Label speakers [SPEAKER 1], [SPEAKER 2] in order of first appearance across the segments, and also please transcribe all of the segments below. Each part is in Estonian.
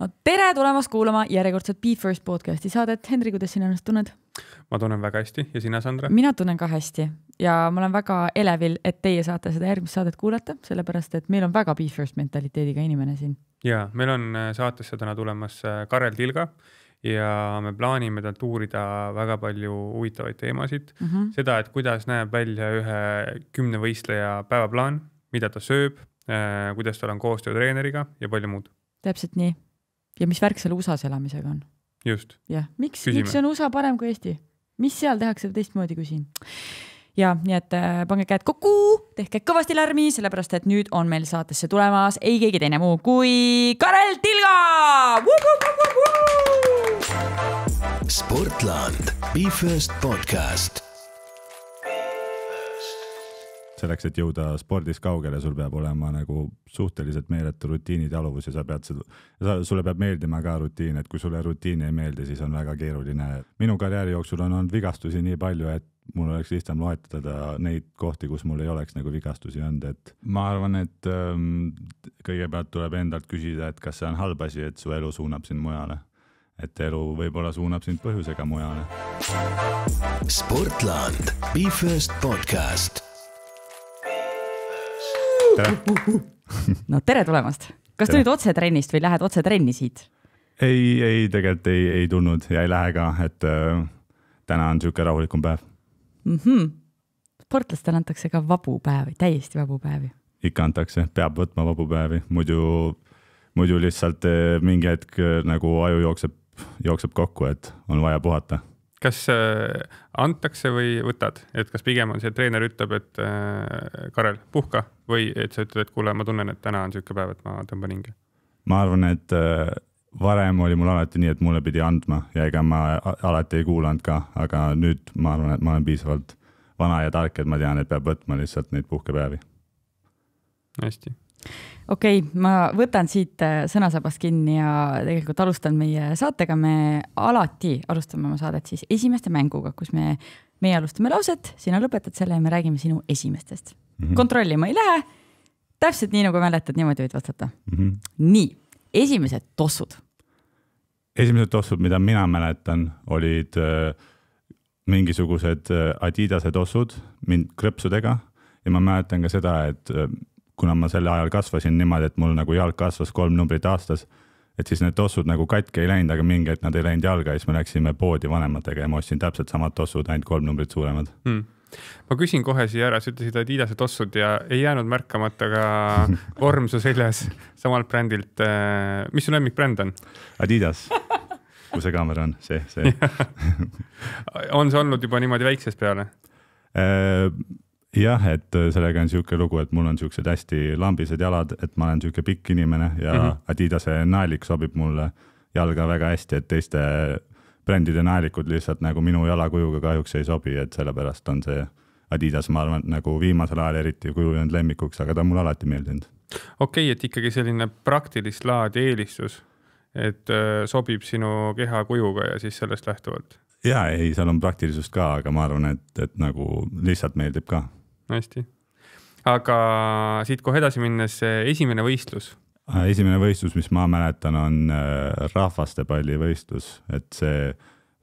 [SPEAKER 1] no tere tulemast kuulama järjekordset Be First podcasti saadet. Henri, kuidas sina ennast tunned?
[SPEAKER 2] ma tunnen väga hästi ja sina, Sandra? mina
[SPEAKER 1] tunnen ka hästi ja ma olen väga elevil, et teie saate seda järgmist saadet kuulata, sellepärast et meil on väga Be First mentaliteediga inimene siin.
[SPEAKER 2] ja meil on äh, saatesse täna tulemas äh, Karel Tilga ja me plaanime talt uurida väga palju huvitavaid teemasid mm. -hmm. seda, et kuidas näeb välja ühe kümnevõistleja päevaplaan, mida ta sööb, äh, kuidas tal on koostöö treeneriga ja palju muud.
[SPEAKER 1] täpselt nii ja mis värk selle USA-s elamisega on?
[SPEAKER 2] just. jah, miks, miks
[SPEAKER 1] on USA parem kui Eesti? mis seal tehakse teistmoodi, küsin. ja nii, et äh, pange käed kokku, tehke kõvasti lärmi, sellepärast et nüüd on meil saatesse tulemas ei keegi teine muu kui Karel Tilga.
[SPEAKER 2] sportland, Be
[SPEAKER 3] First podcast selleks, et jõuda spordis kaugele, sul peab olema nagu suhteliselt meeletu rutiini taluvus ja sa pead seda, sulle peab meeldima ka rutiin, et kui sulle rutiin ei meeldi, siis on väga keeruline. minu karjääri jooksul on olnud vigastusi nii palju, et mul oleks lihtsam loetleda neid kohti, kus mul ei oleks nagu vigastusi olnud, et ma arvan, et ähm, kõigepealt tuleb endalt küsida, et kas see on halb asi, et su elu suunab sind mujale. et elu võib-olla suunab sind põhjusega mujale. sportland, Be First podcast tere!
[SPEAKER 1] no tere tulemast! kas tulid otse trennist või lähed otse trenni
[SPEAKER 3] siit? ei, ei tegelikult ei, ei tulnud ja ei lähe ka, et äh, täna on niisugune rahulikum päev
[SPEAKER 1] mm. -hmm. sportlastele antakse ka vabu päevi, täiesti vabu
[SPEAKER 2] päevi.
[SPEAKER 3] ikka antakse, peab võtma vabu päevi, muidu, muidu lihtsalt äh, mingi hetk äh, nagu aju jookseb, jookseb kokku, et on vaja puhata
[SPEAKER 2] kas äh, antakse või võtad, et kas pigem on see, et treener ütleb, et äh, Karel, puhka või et sa ütled, et kuule, ma tunnen, et täna on niisugune päev, et ma tõmban hinge?
[SPEAKER 3] ma arvan, et äh, varem oli mul alati nii, et mulle pidi andma ja ega ma alati ei kuulanud ka, aga nüüd ma arvan, et ma olen piisavalt vana ja tark, et ma tean, et peab võtma lihtsalt neid puhkepäevi.
[SPEAKER 2] hästi
[SPEAKER 1] okei okay,, ma võtan siit äh, sõnasabast kinni ja tegelikult alustan meie saatega. me alati alustame oma saadet siis esimeste mänguga, kus me, meie alustame lauset, sina lõpetad selle ja me räägime sinu esimestest mm. -hmm. kontrollima ei lähe. täpselt nii nagu mäletad, niimoodi võid vastata mm. -hmm. nii, esimesed tossud.
[SPEAKER 3] esimesed tossud, mida mina mäletan, olid äh, mingisugused äh, Adidase tossud mind krõpsudega ja ma mäletan ka seda, et äh, kuna ma sel ajal kasvasin niimoodi, et mul nagu jalg kasvas kolm numbrit aastas, et siis need tossud nagu katki ei läinud, aga mingi hetk nad ei läinud jalga ja siis me läksime poodi vanematega ja ma ostsin täpselt samad tossud, ainult kolm numbrit suuremad
[SPEAKER 2] hmm ma küsin kohe siia ära, sa ütlesid Adidase tossud ja ei jäänud märkamata ka vorm su seljas samalt brändilt. Äh, mis su lemmikbränd on? Adidas,
[SPEAKER 3] kus see kaamera on,
[SPEAKER 2] see, see on see olnud juba niimoodi väiksest peale?
[SPEAKER 3] Äh, jah, et äh, sellega on niisugune lugu, et mul on niisugused hästi lambised jalad, et ma olen niisugune pikk inimene ja mm -hmm. Adidase naelik sobib mulle jalga väga hästi, et teiste brändide naelikud lihtsalt nagu minu jalakujuga kahjuks ei sobi, et sellepärast on see Adidas, ma arvan, nagu viimasel ajal eriti kujunenud lemmikuks, aga ta on mulle alati meeldinud.
[SPEAKER 2] okei okay,, et ikkagi selline praktilist laadi eelistus, et äh, sobib sinu kehakujuga ja siis sellest lähtuvalt?
[SPEAKER 3] ja ei, seal on praktilisust ka, aga ma arvan, et, et nagu lihtsalt meeldib ka
[SPEAKER 2] hästi. aga siit kohe edasi minnes, esimene võistlus.
[SPEAKER 3] Äh, esimene võistlus, mis ma mäletan, on äh, rahvastepallivõistlus, et see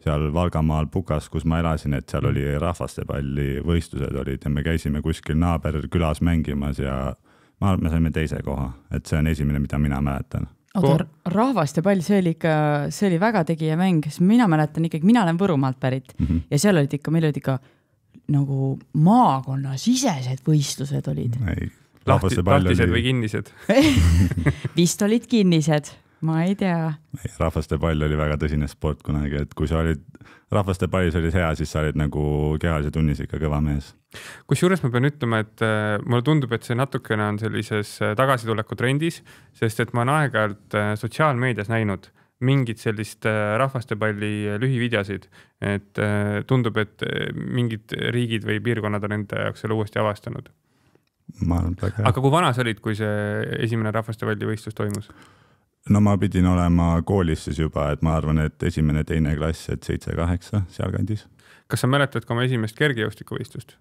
[SPEAKER 3] seal Valgamaal Pukas, kus ma elasin, et seal oli rahvastepallivõistlused olid ja me käisime kuskil naaberkülas mängimas ja ma arvan, me saime teise koha, et see on esimene, mida mina mäletan
[SPEAKER 1] oota, rahvastepall, see oli ikka, see oli väga tegijamäng, sest mina mäletan ikkagi, mina olen Võrumaalt pärit mm -hmm. ja seal olid ikka, meil olid ikka nagu maakonnasisesed võistlused olid?
[SPEAKER 2] lahti, lahtised oli... või kinnised
[SPEAKER 1] vist olid kinnised, ma ei tea.
[SPEAKER 3] rahvastepall oli väga tõsine sport kunagi, et kui sa olid rahvastepallis olid hea, siis sa olid nagu kehalise tunnis ikka kõva mees.
[SPEAKER 2] kusjuures ma pean ütlema, et äh, mulle tundub, et see natukene on sellises äh, tagasituleku trendis, sest et ma olen aeg-ajalt sotsiaalmeedias näinud mingit sellist äh, rahvastepalli äh, lühivideosid, et äh, tundub, et mingid riigid või piirkonnad on enda jaoks selle uuesti avastanud. ma arvan, et väga hea. aga kui vana sa olid, kui see esimene rahvastepallivõistlus toimus?
[SPEAKER 3] no ma pidin olema koolis siis juba, et ma arvan, et esimene-teine klass, et seitse-kaheksa sealkandis.
[SPEAKER 2] kas sa mäletad ka oma esimest kergejõustikuvõistlust?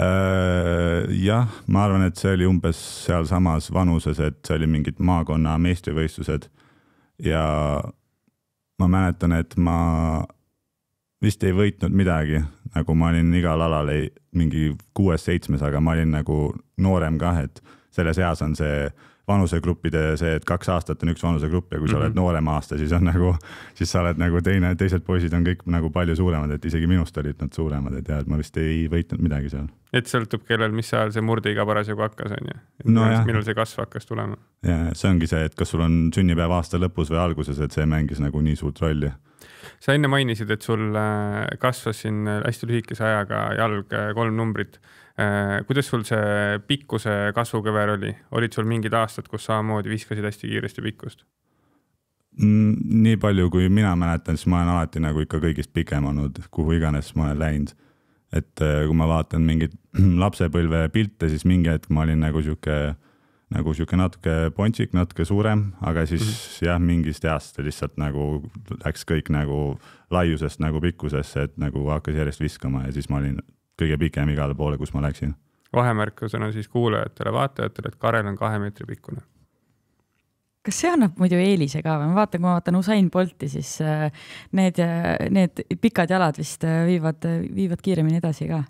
[SPEAKER 3] jah, ma arvan, et see oli umbes sealsamas vanuses, et see oli mingid maakonna meistrivõistlused ja ma mäletan, et ma vist ei võitnud midagi, nagu ma olin igal alal ei, mingi kuues-seitsmes, aga ma olin nagu noorem kah, et selles eas on see vanusegruppide see, et kaks aastat on üks vanusegrupp ja kui sa oled mm -hmm. noorem aasta, siis on nagu, siis sa oled nagu teine, teised poisid on kõik nagu palju suuremad, et isegi minust olid nad suuremad, et jah, et ma vist ei võitnud midagi seal.
[SPEAKER 2] et sõltub, kellel, mis ajal see murdeiga parasjagu hakkas, on ju no,? millal see kasv hakkas tulema?
[SPEAKER 3] ja see ongi see, et kas sul on sünnipäev aasta lõpus või alguses, et see mängis nagu nii suurt rolli
[SPEAKER 2] sa enne mainisid, et sul äh, kasvas siin äh, hästi lühikese ajaga jalg äh, kolm numbrit Äh, kuidas sul see pikkuse kasvukõver oli, olid sul mingid aastad, kus samamoodi viskasid hästi kiiresti pikkust?
[SPEAKER 3] Mm, nii palju, kui mina mäletan, siis ma olen alati nagu ikka kõigist pikem olnud, kuhu iganes ma olen läinud. et äh, kui ma vaatan mingeid lapsepõlve pilte, siis mingi hetk ma olin nagu sihuke, nagu sihuke natuke pontsik, natuke suurem, aga siis mm -hmm. jah, mingist heast lihtsalt nagu läks kõik nagu laiusest nagu pikkusesse, et nagu hakkas järjest viskama ja siis ma olin kõige pikem igale poole, kus ma läksin.
[SPEAKER 2] vahemärkusena siis kuulajatele-vaatajatele, et Karel on kahe meetri pikkune.
[SPEAKER 1] kas see annab muidu eelise ka või? ma vaatan, kui ma vaatan Usain Bolti, siis äh, need, äh, need pikad jalad vist äh, viivad, viivad kiiremini edasi ka.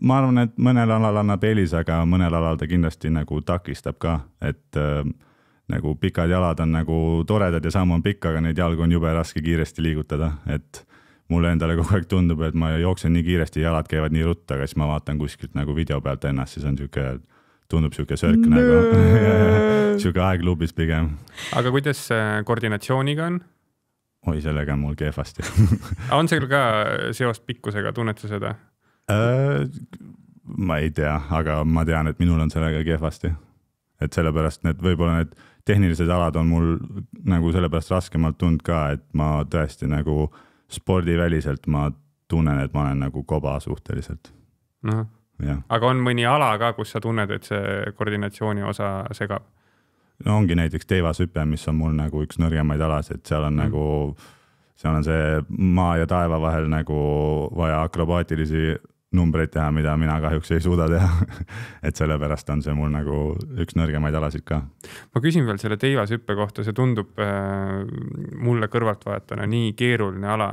[SPEAKER 3] ma arvan, et mõnel alal annab eelise, aga mõnel alal ta kindlasti nagu takistab ka, et nagu pikad jalad on nagu toredad ja samm on pikk, aga neid jalgu on jube raske kiiresti liigutada, et mulle endale kogu aeg tundub, et ma jooksen nii kiiresti, jalad käivad nii ruttu, aga siis ma vaatan kuskilt nagu video pealt ennast, siis on sihuke, tundub sihuke sörk Nöö. nagu sihuke aegluubis pigem.
[SPEAKER 2] aga kuidas koordinatsiooniga on?
[SPEAKER 3] oi, sellega on mul kehvasti
[SPEAKER 2] on seal ka seost pikkusega, tunned sa seda
[SPEAKER 3] äh,? ma ei tea, aga ma tean, et minul on sellega kehvasti. et sellepärast need, võib-olla need tehnilised alad on mul nagu sellepärast raskemalt tund ka, et ma tõesti nagu äh, spordiväliselt ma tunnen, et ma olen nagu koba suhteliselt.
[SPEAKER 2] aga on mõni ala ka, kus sa tunned, et see koordinatsiooni osa segab?
[SPEAKER 3] no ongi näiteks teivashüpe, mis on mul nagu üks nõrgemaid alasid, seal on mm. nagu, seal on see maa ja taeva vahel nagu vaja akrobaatilisi numbreid teha, mida mina kahjuks ei suuda teha et sellepärast on see mul nagu üks nõrgemaid alasid ka.
[SPEAKER 2] ma küsin veel selle teivashüppe kohta, see tundub äh, mulle kõrvaltvaatajana nii keeruline ala,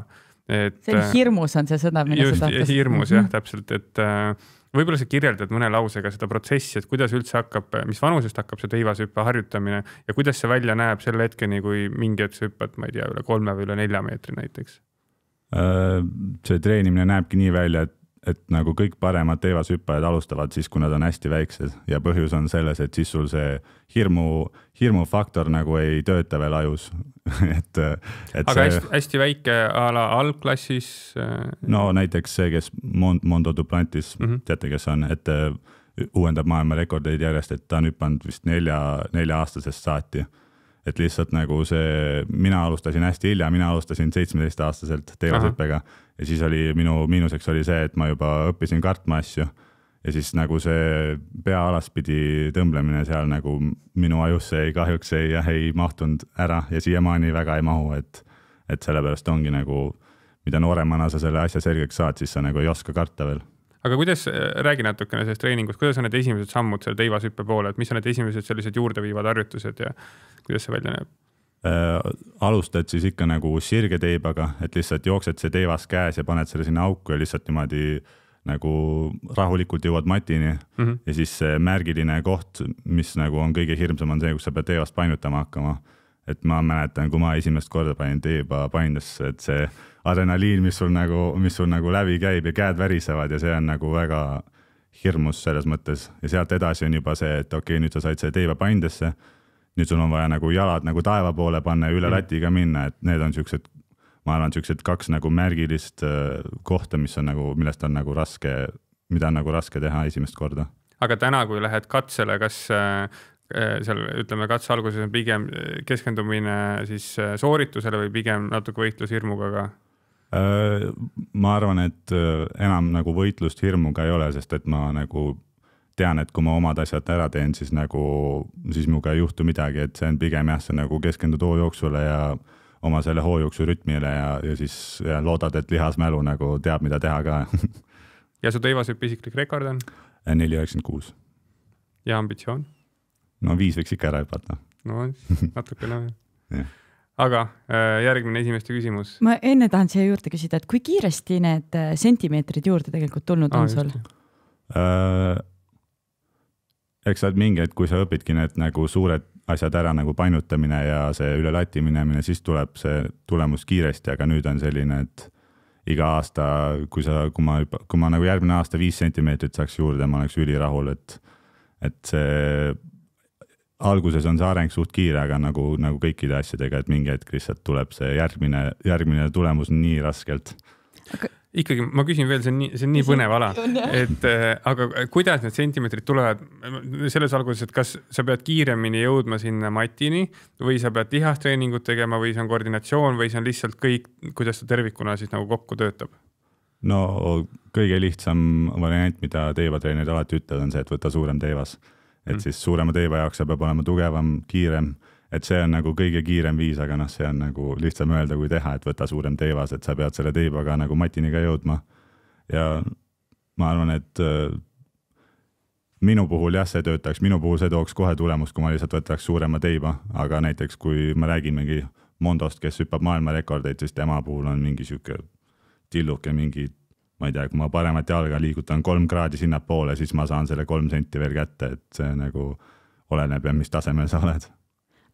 [SPEAKER 2] et. see on äh,
[SPEAKER 1] hirmus, on see sõna, mille sa tahtsid. hirmus jah, mhm.
[SPEAKER 2] täpselt, et äh, võib-olla sa kirjeldad mõne lausega seda protsessi, et kuidas üldse hakkab, mis vanusest hakkab see teivashüppe harjutamine ja kuidas see välja näeb selle hetkeni, kui mingi hetk sa hüppad, ma ei tea, üle kolme või üle nelja meetri näiteks?
[SPEAKER 3] Äh, see treenimine näebki nii välja, et et nagu kõik paremad teevashüppajad alustavad siis, kui nad on hästi väiksed ja põhjus on selles, et siis sul see hirmu, hirmufaktor nagu ei tööta veel ajus et, et. aga see... hästi,
[SPEAKER 2] hästi väike a la algklassis. Äh, no
[SPEAKER 3] näiteks see, kes Mond-, Mondo Duplantis mm, -hmm. teate, kes on, et äh, uuendab maailmarekordeid järjest, et ta on hüpanud vist nelja, nelja-aastasest saati et lihtsalt nagu see, mina alustasin hästi hilja, mina alustasin seitsmeteistaastaselt teemasõppega ja siis oli minu miinuseks oli see, et ma juba õppisin kartma asju. ja siis nagu see pea alaspidi tõmblemine seal nagu minu ajusse ei kahjuks ei, ei mahtunud ära ja siiamaani väga ei mahu, et, et sellepärast ongi nagu, mida nooremana sa selle asja selgeks saad, siis sa nagu ei oska karta veel
[SPEAKER 2] aga kuidas, äh, räägi natukene sellest treeningust, kuidas on need esimesed sammud selle teivashüppe poole, et mis on need esimesed sellised juurdeviivad harjutused ja kuidas see välja näeb?
[SPEAKER 3] Äh, alustad siis ikka nagu sirge teibaga, et lihtsalt jooksed see teivas käes ja paned selle sinna auku ja lihtsalt niimoodi nagu rahulikult jõuad matini mm -hmm. ja siis see märgiline koht, mis nagu on kõige hirmsam, on see, kus sa pead teivast painutama hakkama et ma mäletan, kui ma esimest korda panin tiiba paindusse, et see adrenaliin, mis sul nagu, mis sul nagu läbi käib ja käed värisevad ja see on nagu väga hirmus selles mõttes ja sealt edasi on juba see, et okei okay,, nüüd sa said selle tiiba paindesse. nüüd sul on vaja nagu jalad nagu taeva poole panna ja üle mm. latiga minna, et need on siuksed, ma arvan, siuksed kaks nagu märgilist äh, kohta, mis on nagu, millest on nagu raske, mida on nagu raske teha esimest korda
[SPEAKER 2] aga täna, kui lähed katsele, kas äh, Äh, seal ütleme, katse alguses on pigem äh, keskendumine siis äh, sooritusele või pigem natuke võitlus hirmuga ka?
[SPEAKER 3] ma arvan, et enam nagu võitlust hirmuga ei ole, sest et ma nagu tean, et kui ma omad asjad ära teen, siis nagu, siis minuga ei juhtu midagi, et see on pigem jah, see nagu keskendud hoo jooksule ja oma selle hoo jooksu rütmile ja, ja siis ja loodad, et lihasmälu nagu teab, mida teha ka
[SPEAKER 2] ja su teivashüppe isiklik rekord on?
[SPEAKER 3] neli üheksakümmend kuus.
[SPEAKER 2] ja ambitsioon? no viis võiks ikka ära hüpata. no natukene jah aga äh, järgmine esimeste küsimus.
[SPEAKER 1] ma enne tahan siia juurde küsida, et kui kiiresti need äh, sentimeetrid juurde tegelikult tulnud ah, on sul?
[SPEAKER 3] Äh, eks sa oled mingi hetk, kui sa õpidki need nagu suured asjad ära nagu painutamine ja see üle lati minemine, siis tuleb see tulemus kiiresti, aga nüüd on selline, et iga aasta, kui sa, kui ma, kui ma nagu järgmine aasta viis sentimeetrit saaks juurde, ma oleks ülirahul, et, et see alguses on see areng suht kiire, aga nagu, nagu kõikide asjadega, et mingi hetk lihtsalt tuleb see järgmine, järgmine tulemus nii raskelt
[SPEAKER 2] aga... ikkagi ma küsin veel, see on nii, see on nii põnev ala, et äh, aga kuidas need sentimeetrid tulevad selles alguses, et kas sa pead kiiremini jõudma sinna matini või sa pead lihastreeningut tegema või see on koordinatsioon või see on lihtsalt kõik, kuidas ta tervikuna siis nagu kokku töötab?
[SPEAKER 3] no kõige lihtsam variant, mida teivatreenerid alati ütlevad, on see, et võta suurem teivas et mm. siis suurema teebe jaoks see peab olema tugevam, kiirem, et see on nagu kõige kiirem viis, aga noh, see on nagu lihtsam öelda kui teha, et võta suurem teivas, et sa pead selle teibaga nagu matiniga jõudma. ja ma arvan, et äh, minu puhul jah, see töötaks, minu puhul see tooks kohe tulemust, kui ma lihtsalt võtaks suurema teiba, aga näiteks kui me räägimegi Mondost, kes hüppab maailmarekordeid, siis tema puhul on mingi sihuke tilluke, mingi ma ei tea, kui ma paremat jalga liigutan kolm kraadi sinnapoole, siis ma saan selle kolm senti veel kätte, et see nagu oleneb ja mis tasemel sa oled.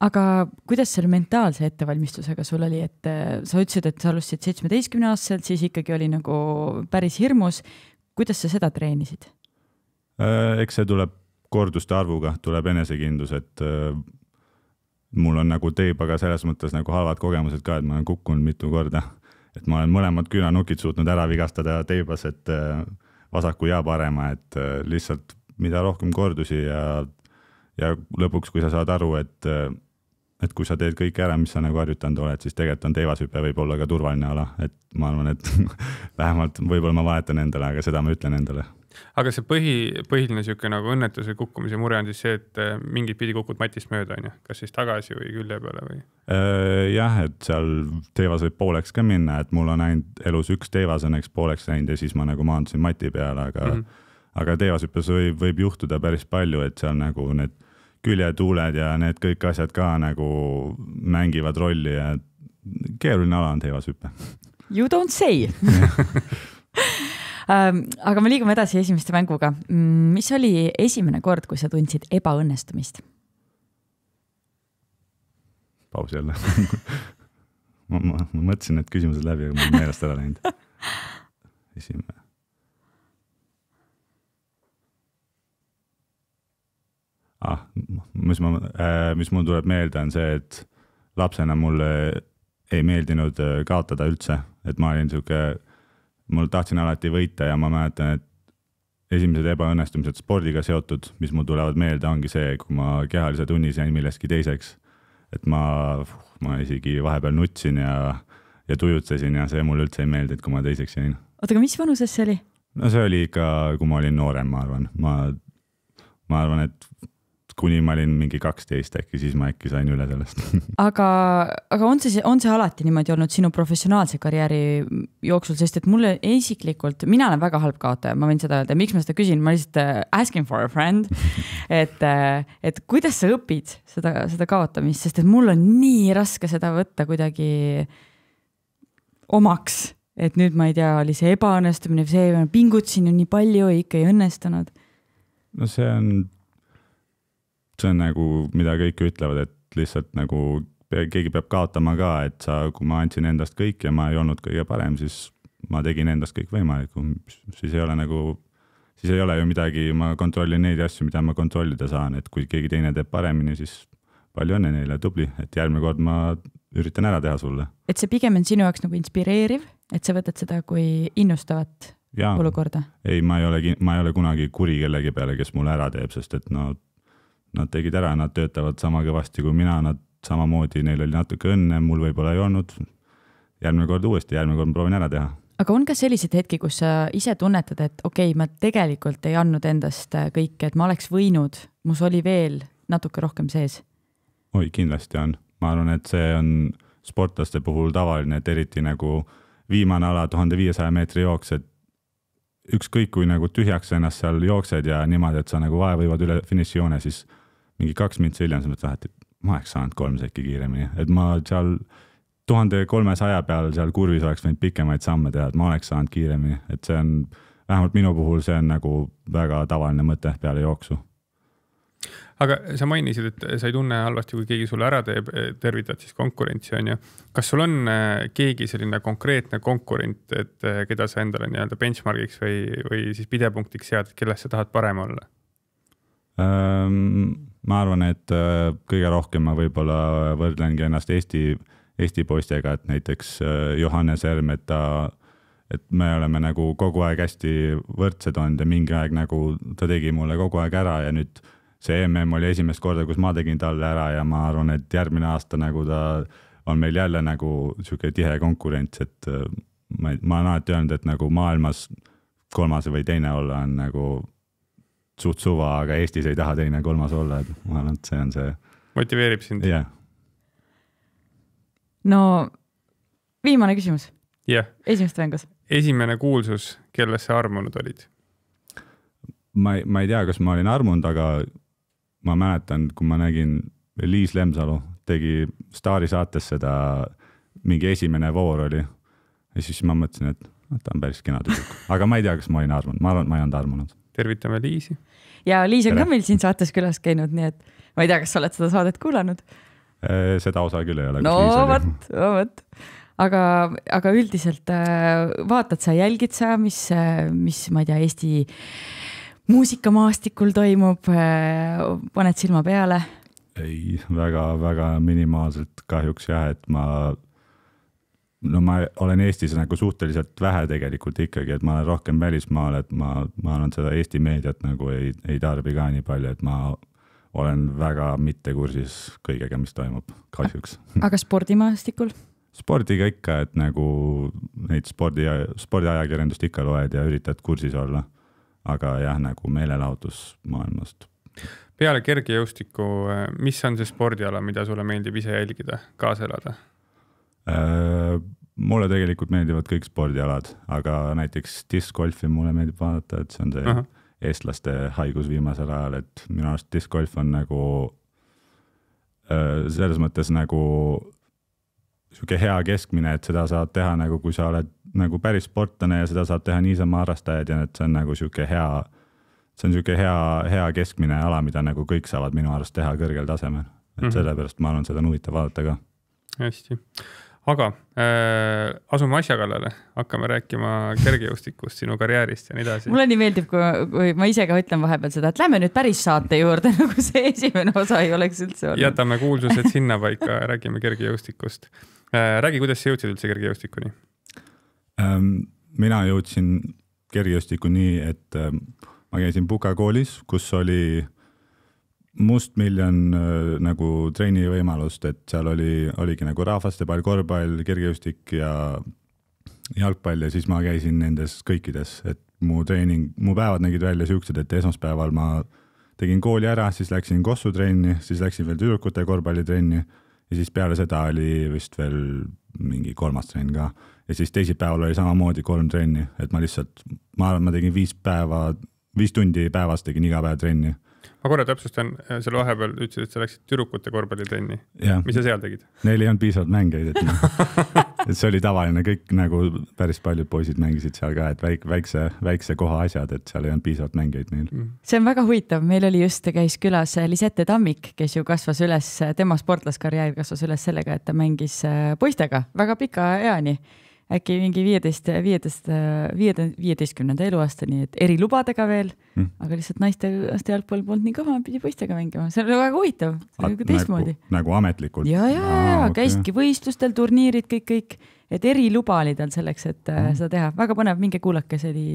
[SPEAKER 1] aga kuidas selle mentaalse ettevalmistusega sul oli, et äh, sa ütlesid, et sa alustasid seitsmeteistkümne aastaselt, siis ikkagi oli nagu päris hirmus. kuidas sa seda treenisid?
[SPEAKER 3] Äh, eks see tuleb korduste arvuga, tuleb enesekindlus, et äh, mul on nagu teeb, aga selles mõttes nagu halvad kogemused ka, et ma olen kukkunud mitu korda et ma olen mõlemad küünanukid suutnud ära vigastada teibas, et äh, vasaku ja parema, et äh, lihtsalt mida rohkem kordusi ja, ja lõpuks, kui sa saad aru, et, äh, et kui sa teed kõik ära, mis sa nagu harjutanud oled, siis tegelikult on teivashüpe võib-olla ka turvaline ala, et ma arvan, et vähemalt võib-olla ma vahetan endale, aga seda ma ütlen endale
[SPEAKER 2] aga see põhi, põhiline sihuke nagu õnnetuse kukkumise mure on siis see, et äh, mingit pidi kukud matist mööda, onju, kas siis tagasi või külje peale või?
[SPEAKER 3] Äh, jah, et seal teevas võib pooleks ka minna, et mul on ainult elus üks teevas õnneks pooleks läinud ja siis ma nagu maandusin mati peale, aga mm, -hmm. aga teevashüppes võib, võib juhtuda päris palju, et seal nagu need küljetuuled ja need kõik asjad ka nagu mängivad rolli ja keeruline ala on teevashüpe.
[SPEAKER 1] You don't say Ähm, aga me liigume edasi esimeste mänguga. Mm, mis oli esimene kord, kui sa tundsid ebaõnnestumist?
[SPEAKER 3] paus jälle ma, ma, ma mõtlesin need küsimused läbi, aga mul on meelest ära läinud. esimene. ah, mis ma, äh, mis mul tuleb meelde, on see, et lapsena mulle ei meeldinud äh, kaotada üldse, et ma olin sihuke mul tahtsin alati võita ja ma mäletan, et esimesed ebaõnnestumised spordiga seotud, mis mul tulevad meelde, ongi see, kui ma kehalise tunnis jäin millestki teiseks. et ma, ma isegi vahepeal nutsin ja, ja tujutasin ja see mulle üldse ei meeldinud, kui ma teiseks jäin.
[SPEAKER 1] oota, aga mis vanuses see oli?
[SPEAKER 3] no see oli ikka, kui ma olin noorem, ma arvan, ma, ma arvan, et kuni ma olin mingi kaksteist äkki, siis ma äkki sain üle sellest
[SPEAKER 1] aga, aga on see, on see alati niimoodi olnud sinu professionaalse karjääri jooksul, sest et mulle isiklikult, mina olen väga halb kaotaja, ma võin seda öelda, miks ma seda küsin, ma lihtsalt äh, asking for a friend. et, äh, et kuidas sa õpid seda, seda kaotamist, sest et mul on nii raske seda võtta kuidagi omaks et nüüd ma ei tea, oli see ebaõnnestumine või see, pingutasin ju nii palju, ikka ei õnnestunud.
[SPEAKER 3] no see on see on nagu, mida kõik ütlevad, et lihtsalt nagu keegi peab kaotama ka, et sa, kui ma andsin endast kõik ja ma ei olnud kõige parem, siis ma tegin endast kõik võimalikku, siis ei ole nagu, siis ei ole ju midagi, ma kontrollin neid asju, mida ma kontrollida saan, et kui keegi teine teeb paremini, siis palju õnne neile, tubli, et järgmine kord ma üritan ära teha sulle.
[SPEAKER 1] et see pigem on sinu jaoks nagu inspireeriv, et sa võtad seda kui innustavat
[SPEAKER 3] Jaa. olukorda? ei, ma ei ole, ma ei ole kunagi kuri kellegi peale, kes mulle ära teeb, sest et no nad tegid ära, nad töötavad sama kõvasti kui mina, nad samamoodi, neil oli natuke õnne, mul võib-olla ei olnud. järgmine kord uuesti, järgmine kord proovin ära teha.
[SPEAKER 1] aga on ka selliseid hetki, kus sa ise tunnetad, et okei okay,, ma tegelikult ei andnud endast äh, kõike, et ma oleks võinud, mus oli veel natuke rohkem sees?
[SPEAKER 3] oi, kindlasti on, ma arvan, et see on sportlaste puhul tavaline, et eriti nagu viimane ala tuhande viiesaja meetri jooks, et ükskõik kui nagu tühjaks ennast seal jooksed ja niimoodi, et sa nagu vaev-võivad üle finišijoone, siis mingi kaks mintsi hiljem sa mõtled, ah, et ma oleks saanud kolm sekki kiiremini, et ma seal tuhande kolmesaja peal seal kurvis oleks võinud pikemaid samme teha, et ma oleks saanud kiiremini, et see on, vähemalt minu puhul see on nagu väga tavaline mõte peale jooksu
[SPEAKER 2] aga sa mainisid, et sa ei tunne halvasti, kui keegi sulle ära teeb, eh, tervitad siis konkurentsi, on ju. kas sul on eh, keegi selline konkreetne konkurent, et eh, keda sa endale nii-öelda benchmark'iks või, või siis pidepunktiks sead, kellest sa tahad parem olla
[SPEAKER 3] ähm,? ma arvan, et kõige rohkem ma võib-olla võrdlengi ennast Eesti, Eesti poistega, et näiteks Johannes Erm, et ta et me oleme nagu kogu aeg hästi võrdsed olnud ja mingi aeg nagu ta tegi mulle kogu aeg ära ja nüüd see mm oli esimest korda, kus ma tegin talle ära ja ma arvan, et järgmine aasta nagu ta on meil jälle nagu sihuke tihe konkurents, et äh, ma, ma olen alati öelnud, et nagu maailmas kolmas või teine olla on nagu suht suva, aga Eestis ei taha teine kolmas olla, et ma arvan, et see on see. motiveerib sind yeah.?
[SPEAKER 1] no viimane küsimus yeah.. esimesest mängus.
[SPEAKER 2] esimene kuulsus, kellesse armunud olid?
[SPEAKER 3] ma ei, ma ei tea, kas ma olin armunud, aga ma mäletan, kui ma nägin, Liis Lemsalu tegi Staari saates seda, mingi esimene voor oli. ja siis ma mõtlesin, et noh, ta on päris kena tüdruk, aga ma ei tea, kas ma olin armunud, ma arvan, et ma ei olnud armunud. tervitame Liisi.
[SPEAKER 1] ja Liis on Tere. ka meil siin saates külas käinud, nii et ma ei tea, kas sa oled seda saadet kuulanud?
[SPEAKER 3] Äh, seda osa küll ei ole. no
[SPEAKER 1] vot, vot aga, aga üldiselt äh, vaatad sa, jälgid sa, mis, äh, mis ma ei tea, Eesti muusikamaastikul toimub, äh, paned silma peale?
[SPEAKER 3] ei väga,, väga-väga minimaalselt kahjuks jah, et ma, no ma olen Eestis nagu suhteliselt vähe tegelikult ikkagi, et ma olen rohkem välismaal, et ma, ma olen seda Eesti meediat nagu ei, ei tarbi ka nii palju, et ma olen väga mitte kursis kõigega, mis toimub, kahjuks.
[SPEAKER 1] aga spordimaastikul?
[SPEAKER 3] spordiga ikka, et nagu neid spordi, spordiajakirjandust ikka loed ja üritad kursis olla aga jah, nagu meelelahutusmaailmast.
[SPEAKER 2] peale kergejõustiku, mis on see spordiala, mida sulle meeldib ise jälgida, kaasa elada
[SPEAKER 3] äh,? mulle tegelikult meeldivad kõik spordialad, aga näiteks diskgolfi mulle meeldib vaadata, et see on see uh -huh. eestlaste haigus viimasel ajal, et minu arust diskgolf on nagu äh, selles mõttes nagu sihuke hea keskmine, et seda saad teha nagu, kui sa oled nagu päris sportlane ja seda saab teha niisama harrastajad ja et see on nagu sihuke hea, see on sihuke hea, hea keskmine ala, mida nagu kõik saavad minu arust teha kõrgel tasemel. et mm -hmm. sellepärast ma arvan, seda on huvitav vaadata ka.
[SPEAKER 2] hästi, aga äh, asume asja kallale, hakkame rääkima kergejõustikust, sinu karjäärist ja nii edasi. mulle
[SPEAKER 1] nii meeldib, kui ma ise ka ütlen vahepeal seda, et lähme nüüd päris saate juurde nagu see esimene osa ei oleks üldse olnud.
[SPEAKER 2] jätame kuulsused sinnapaika räägime kergejõustikust äh,. räägi, kuidas sa jõudsid üldse kergejõustikuni?
[SPEAKER 3] Ähm, mina jõudsin kergejõustiku nii, et ähm, ma käisin Puka koolis, kus oli mustmiljon äh, nagu treenivõimalust, et seal oli, oligi nagu rahvastepall, korvpall, kergejõustik ja jalgpall ja siis ma käisin nendes kõikides, et mu treening, mu päevad nägid välja siuksed, et esmaspäeval ma tegin kooli ära, siis läksin Kossu trenni, siis läksin veel tüdrukute korvpallitrenni ja siis peale seda oli vist veel mingi kolmas trenn ka ja siis teisipäeval oli samamoodi kolm trenni, et ma lihtsalt, ma arvan, ma tegin viis päeva, viis tundi päevas tegin iga päev trenni.
[SPEAKER 2] ma korra täpsustan, äh, seal vahepeal ütlesid, et sa läksid tüdrukute korvpallitrenni. mis sa seal tegid? Neil
[SPEAKER 3] ei olnud piisavalt mängijaid, et, et see oli tavaline, kõik nagu päris paljud poisid mängisid seal ka, et väik, väikse, väikse koha asjad, et seal ei olnud piisavalt mängijaid neil. Mm.
[SPEAKER 1] see on väga huvitav, meil oli just, käis külas äh, Lisette Tammik, kes ju kasvas üles, äh, tema sportlaskarjäär kasvas üles sellega, et ta mängis poistega väga pika eani äkki mingi viieteist, viieteist, viiete, viieteistkümnenda eluaastani, et erilubadega veel mm., aga lihtsalt naiste, naiste jalgpall polnud nii kõva, pidi poistega mängima, see oli väga huvitav, nagu teistmoodi.
[SPEAKER 3] Nagu, nagu ametlikult?
[SPEAKER 1] ja, ja, ja, ja okay. käisidki võistlustel, turniirid, kõik, kõik, et eriluba oli tal selleks, et äh, mm. seda teha, väga põnev, minge kuulake, see oli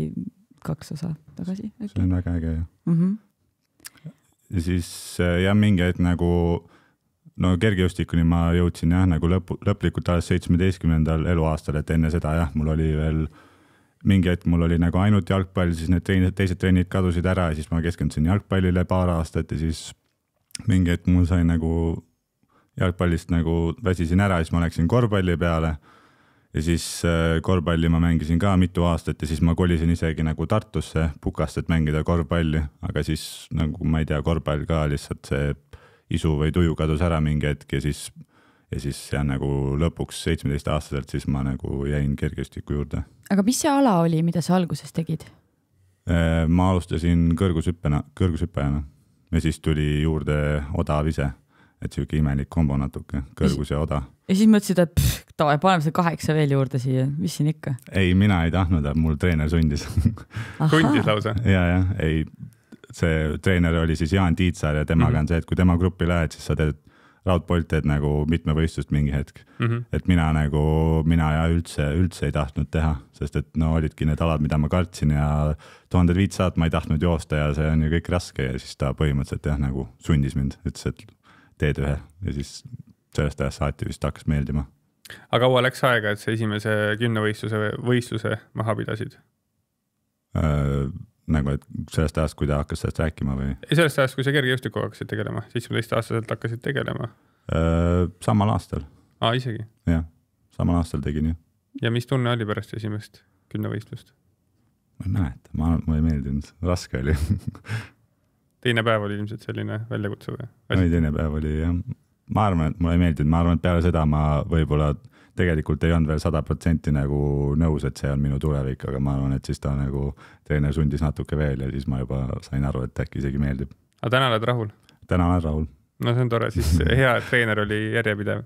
[SPEAKER 1] kaks osa tagasi.
[SPEAKER 3] see on väga äge jah
[SPEAKER 2] mm.
[SPEAKER 1] -hmm.
[SPEAKER 3] ja siis äh, jah, mingi hetk nagu no kergejõustikuni ma jõudsin jah, nagu lõpu, lõplikult alles seitsmeteistkümnendal eluaastal, et enne seda jah, mul oli veel mingi hetk mul oli nagu ainult jalgpall, siis need treenid, teised trennid kadusid ära ja siis ma keskendusin jalgpallile paar aastat ja siis mingi hetk mul sai nagu jalgpallist nagu väsisin ära, siis ma läksin korvpalli peale. ja siis äh, korvpalli ma mängisin ka mitu aastat ja siis ma kolisin isegi nagu Tartusse Pukast, et mängida korvpalli, aga siis nagu ma ei tea, korvpall ka lihtsalt see isu või tuju kadus ära mingi hetk ja siis, ja siis jah, nagu lõpuks seitsmeteistaastaselt, siis ma nagu jäin kergejõustiku juurde.
[SPEAKER 1] aga mis see ala oli, mida sa alguses tegid?
[SPEAKER 3] Äh, ma alustasin kõrgushüppena, kõrgushüppajana ja siis tuli juurde odav ise, et sihuke imelik kombo natuke, kõrgus ja oda.
[SPEAKER 1] ja siis mõtlesid, et pff, davai, paneme selle kaheksa veel juurde siia, mis siin ikka.
[SPEAKER 3] ei, mina ei tahtnud, mul treener sundis sundis lausa? ja, ja ei see treener oli siis Jaan Tiitsaar ja temaga mm -hmm. on mhm. see, et kui tema gruppi lähed, siis sa teed raudpolt teed nagu mitmevõistlust mingi hetk mm. -hmm. et mina nagu, mina ja üldse, üldse ei tahtnud teha, sest et no olidki need alad, mida ma kartsin ja tuhanded viitsadat ma ei tahtnud joosta ja see on ju kõik raske ja siis ta põhimõtteliselt jah, nagu sundis mind, ütles, et teed ühe ja siis sellest ajast saati vist hakkas meeldima.
[SPEAKER 2] aga kaua läks aega, et sa esimese kümnevõistluse, võistluse maha pidasid
[SPEAKER 3] öö...? Äh, nagu, et sellest ajast, kui ta hakkas sellest rääkima või?
[SPEAKER 2] ei, sellest ajast, kui sa kergejõustikuga hakkasid tegelema, seitsmeteistaastaselt hakkasid tegelema?
[SPEAKER 3] samal aastal.
[SPEAKER 2] aa, isegi? jah,
[SPEAKER 3] samal aastal tegin ju.
[SPEAKER 2] ja mis tunne oli pärast esimest kümnevõistlust? ma ei mäleta, ma, mulle ei meeldinud, raske oli teine päev oli ilmselt selline väljakutse või?
[SPEAKER 3] ei, teine päev oli jah, ma arvan, et mulle ei meeldinud, ma arvan, et peale seda ma võib-olla tegelikult ei olnud veel sada protsenti nagu nõus, et see on minu tulevik, aga ma arvan, et siis ta nagu, treener sundis natuke veel ja siis ma juba sain aru, et äkki isegi meeldib. aga täna oled rahul?
[SPEAKER 2] täna olen rahul. no see on tore, siis hea, et treener oli järjepidev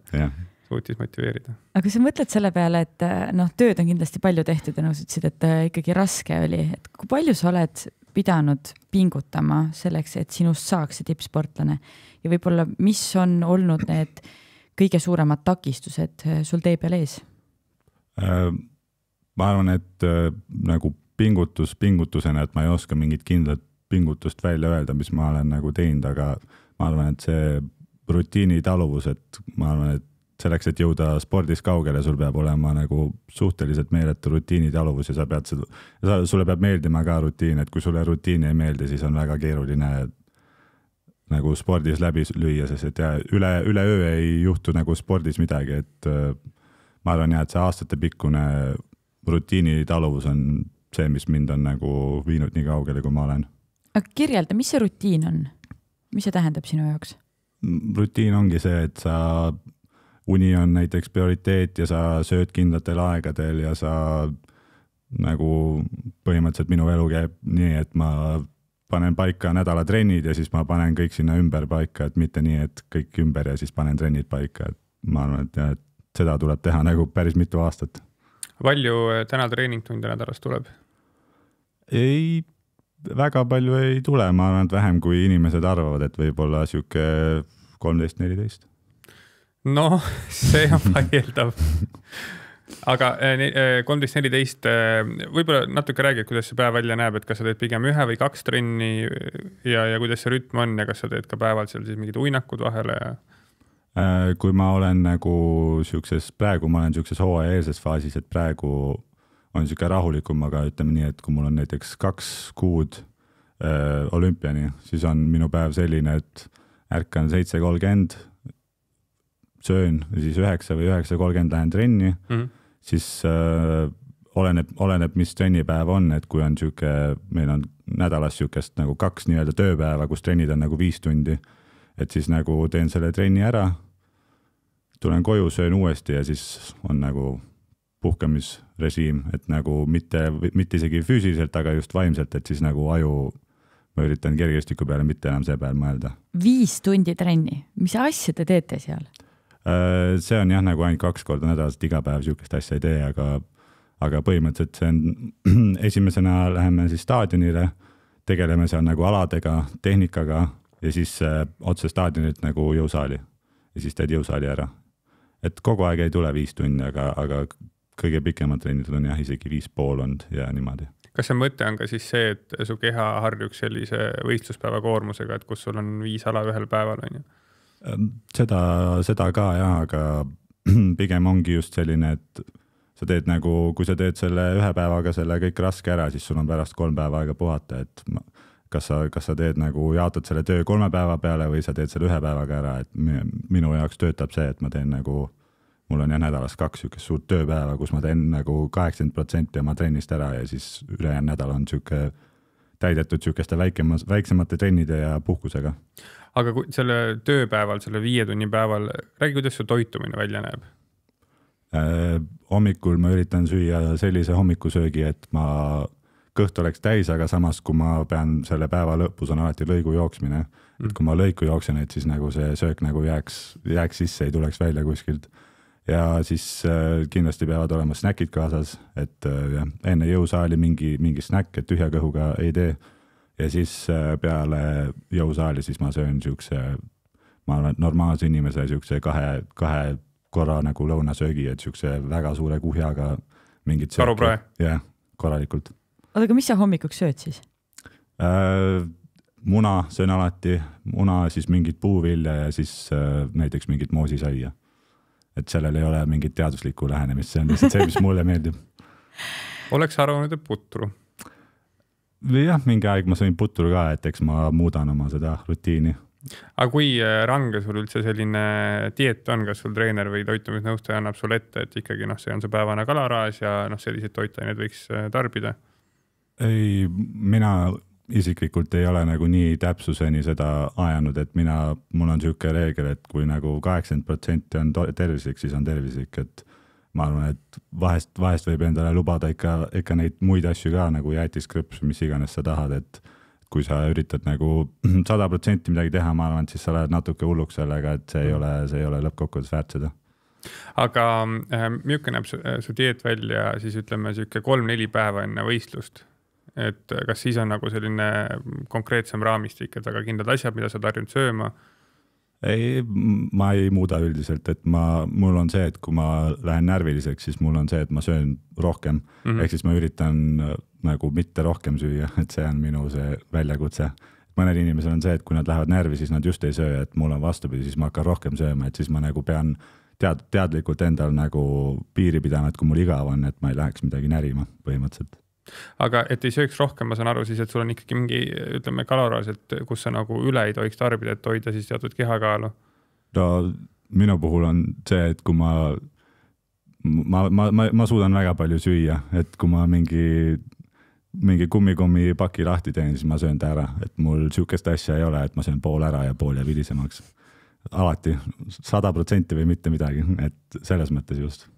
[SPEAKER 2] suutis motiveerida.
[SPEAKER 1] aga kas sa mõtled selle peale, et eh, noh, tööd on kindlasti palju tehtud ja noh, sa ütlesid, et eh, ikkagi raske oli, et kui palju sa oled pidanud pingutama selleks, et sinust saaks see tippsportlane ja võib-olla, mis on olnud need kõige suuremad takistused äh, sul tee peal ees?
[SPEAKER 3] Äh, ma arvan, et äh, nagu pingutus pingutusena, et ma ei oska mingit kindlat pingutust välja öelda, mis ma olen nagu teinud, aga ma arvan, et see rutiini taluvus, et ma arvan, et selleks, et jõuda spordis kaugele, sul peab olema nagu suhteliselt meeletu rutiini taluvus ja sa pead seda, sulle peab meeldima ka rutiin, et kui sulle rutiini ei meeldi, siis on väga keeruline nagu spordis läbi lüüa, sest et jah, üle, üleöö ei juhtu nagu spordis midagi, et äh, ma arvan jah, et see aastatepikkune rutiini taluvus on see, mis mind on nagu viinud nii kaugele, kui ma olen.
[SPEAKER 1] aga kirjelda, mis see rutiin on? mis see tähendab sinu jaoks?
[SPEAKER 3] rutiin ongi see, et sa, uni on näiteks prioriteet ja sa sööd kindlatel aegadel ja sa nagu põhimõtteliselt minu elu käib nii, et ma panen paika nädala trennid ja siis ma panen kõik sinna ümber paika, et mitte nii, et kõik ümber ja siis panen trennid paika, et ma arvan, et jah, et seda tuleb teha nagu päris mitu aastat.
[SPEAKER 2] palju eh, täna treeningtunde nädalas tuleb?
[SPEAKER 3] ei, väga palju ei tule, ma arvan, et vähem kui inimesed arvavad, et võib-olla sihuke kolmteist, neliteist.
[SPEAKER 2] noh, see on vaieldav aga äh, äh, kolmteist, neliteist, äh, võib-olla natuke räägi, kuidas see päev välja näeb, et kas sa teed pigem ühe või kaks trenni ja, ja kuidas see rütm on ja kas sa teed ka päeval seal siis mingid uinakud vahele ja?
[SPEAKER 3] kui ma olen nagu siukses, praegu ma olen siukses hooajaeelses faasis, et praegu on sihuke rahulikum, aga ütleme nii, et kui mul on näiteks kaks kuud öö, olümpiani, siis on minu päev selline, et ärkan seitse kolmkümmend söön, siis üheksa või üheksa kolmkümmend lähen trenni mm, -hmm. siis äh, oleneb, oleneb, mis trennipäev on, et kui on sihuke, meil on nädalas sihukest nagu kaks nii-öelda tööpäeva, kus trennid on nagu viis tundi, et siis nagu teen selle trenni ära, tulen koju, söön uuesti ja siis on nagu puhkamisrežiim, et nagu mitte, mitte isegi füüsiliselt, aga just vaimselt, et siis nagu aju, ma üritan kergejõustiku peale mitte enam see peal mõelda.
[SPEAKER 1] viis tundi trenni, mis asja te teete seal?
[SPEAKER 3] Äh, see on jah, nagu ainult kaks korda nädalas, et iga päev sihukest asja ei tee, aga, aga põhimõtteliselt see on, esimesena läheme siis staadionile, tegeleme seal nagu aladega, tehnikaga ja siis äh, otse staadionilt nagu jõusaali ja siis teed jõusaali ära. et kogu aeg ei tule viis tundi, aga, aga kõige pikemad trennid on jah, isegi viis pool olnud ja
[SPEAKER 2] niimoodi kas see mõte on ka siis see, et su keha harjuks sellise võistluspäeva koormusega, et kus sul on viis ala ühel päeval, on ju?
[SPEAKER 3] Ehm, seda, seda ka jah, aga pigem ongi just selline, et sa teed nagu, kui sa teed selle ühe päevaga selle kõik raske ära, siis sul on pärast kolm päeva aega puhata, et ma, kas sa, kas sa teed nagu, jaotad selle töö kolme päeva peale või sa teed selle ühe päevaga ära, et minu jaoks töötab see, et ma teen nagu, mul on jah nädalas kaks niisugust suurt tööpäeva, kus ma teen nagu kaheksakümmend protsenti oma trennist ära ja siis ülejäänud nädal on niisugune täidetud niisuguste väikema, väiksemate trennide ja puhkusega
[SPEAKER 2] aga kui selle tööpäeval, selle viie tunni päeval, räägi, kuidas su toitumine välja näeb
[SPEAKER 3] äh,? hommikul ma üritan süüa sellise hommikusöögi, et ma, kõht oleks täis, aga samas, kui ma pean selle päeva lõpus on alati lõigu jooksmine mm., et kui ma lõiku jooksen, et siis nagu see söök nagu jääks, jääks sisse, ei tuleks välja kuskilt ja siis äh, kindlasti peavad olema snäkid kaasas, et äh, enne jõusaali mingi, mingi snäkk, et tühja kõhuga ei tee ja siis äh, peale jõusaali, siis ma söön siukse, ma olen normaalse inimese siukse kahe, kahe korra nagu lõunasöögi, et siukse väga suure kuhjaga mingit. karuprae? jah, korralikult.
[SPEAKER 1] oota, aga mis sa hommikuks sööd siis
[SPEAKER 3] äh,? muna söön alati, muna, siis mingit puuvilja ja siis äh, näiteks mingit moosisaia. et sellel ei ole mingit teaduslikku lähenemist, see on lihtsalt see, mis mulle meeldib
[SPEAKER 2] oleks arvanud, et putru
[SPEAKER 3] või jah, mingi aeg ma sõin putru ka, et eks ma muudan oma seda rutiini.
[SPEAKER 2] aga kui äh, range sul üldse selline dieet on, kas sul treener või toitumisnõustaja annab sulle ette, et ikkagi noh, see on see päevane kalaraas ja noh, selliseid toitaineid võiks äh, tarbida?
[SPEAKER 3] ei, mina isiklikult ei ole nagu nii täpsuseni seda ajanud, et mina, mul on niisugune reegel, et kui nagu kaheksakümmend protsenti on tervislik, siis on tervislik, et ma arvan, et vahest, vahest võib endale lubada ikka, ikka neid muid asju ka nagu jäätiskrõps, mis iganes sa tahad, et kui sa üritad nagu sada protsenti midagi teha, ma arvan, et siis sa lähed natuke hulluks sellega, et see ei ole, see ei ole lõppkokkuvõttes väärt seda
[SPEAKER 2] aga äh, milline näeb su, äh, su dieet välja siis ütleme sihuke kolm-neli päeva enne võistlust? et kas siis on nagu selline konkreetsem raamistik, et väga kindlad asjad, mida sa oled harjunud sööma äh,,
[SPEAKER 3] ei, ma ei muuda üldiselt, et ma, mul on see, et kui ma lähen närviliseks, siis mul on see, et ma söön rohkem mm -hmm. ehk siis ma üritan äh, nagu mitte rohkem süüa, et see on minu see väljakutse. mõnel inimesel on see, et kui nad lähevad närvi, siis nad just ei söö, et mul on vastupidi, siis ma hakkan rohkem sööma, et siis ma nagu pean tead, teadlikult endal nagu piiri pidama, et kui mul igav on, et ma ei läheks midagi närima põhimõtteliselt
[SPEAKER 2] aga et ei sööks rohkem, ma saan aru siis, et sul on ikkagi mingi, ütleme, kaloraalselt, kus sa nagu üle ei tohiks tarbida, et hoida siis teatud kehakaalu.
[SPEAKER 3] no minu puhul on see, et kui ma, ma, ma, ma, ma suudan väga palju süüa, et kui ma mingi, mingi kummikommi paki lahti teen, siis ma söön ta ära, et mul sihukest asja ei ole, et ma söön pool ära ja pool jääb hilisemaks alati sada protsenti või mitte midagi, et selles mõttes just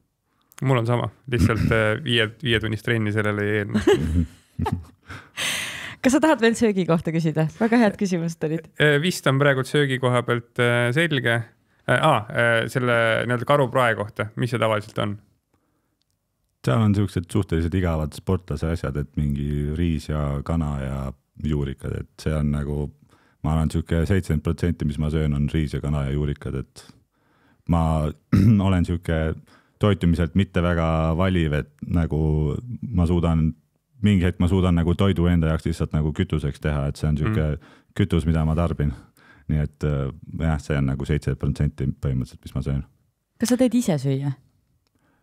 [SPEAKER 2] mul on sama, lihtsalt äh, viie, viietunnist trenni sellele ei eelne
[SPEAKER 1] kas sa tahad veel söögi kohta küsida? väga head küsimused olid.
[SPEAKER 2] Äh, äh, vist on praegu söögi koha pealt selge. Ah, selle nii-öelda karuprae kohta, mis see tavaliselt on?
[SPEAKER 3] seal on siuksed suhteliselt igavad sportlase asjad, et mingi riis ja kana ja juurikad, et see on nagu, ma arvan, sihuke seitsekümmend protsenti, mis ma söön, on riis ja kana ja juurikad, et ma olen sihuke toitumiselt mitte väga valiv, et nagu ma suudan, mingi hetk ma suudan nagu toidu enda jaoks lihtsalt nagu kütuseks teha, et see on niisugune mm. kütus, mida ma tarbin. nii et äh, jah, see on nagu seitse protsenti põhimõtteliselt, mis ma söön. kas sa teed ise süüa?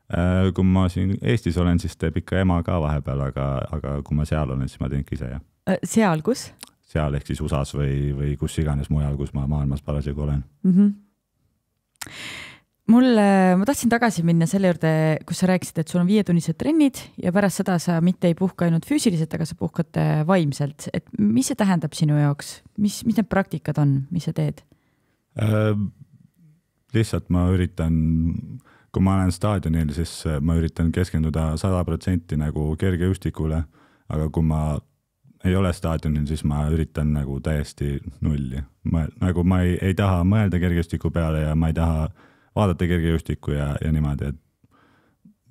[SPEAKER 3] Äh, kui ma siin Eestis olen, siis teeb ikka ema ka vahepeal, aga, aga kui ma seal olen, siis ma teen ikka ise, jah.
[SPEAKER 1] Äh, seal, kus?
[SPEAKER 3] seal ehk siis USA-s või, või kus iganes mujal, kus ma maailmas parasjagu olen
[SPEAKER 1] mm. -hmm mulle, ma tahtsin tagasi minna selle juurde, kus sa rääkisid, et sul on viietunnised trennid ja pärast seda sa mitte ei puhka ainult füüsiliselt, aga sa puhkad äh, vaimselt, et mis see tähendab sinu jaoks, mis, mis need praktikad on, mis sa teed
[SPEAKER 3] äh,? lihtsalt ma üritan, kui ma olen staadionil, siis äh, ma üritan keskenduda sada protsenti nagu kergejõustikule, aga kui ma ei ole staadionil, siis ma üritan nagu täiesti nulli, ma nagu ma ei, ei taha mõelda kergejõustiku peale ja ma ei taha vaadata kergejõustikku ja, ja niimoodi, et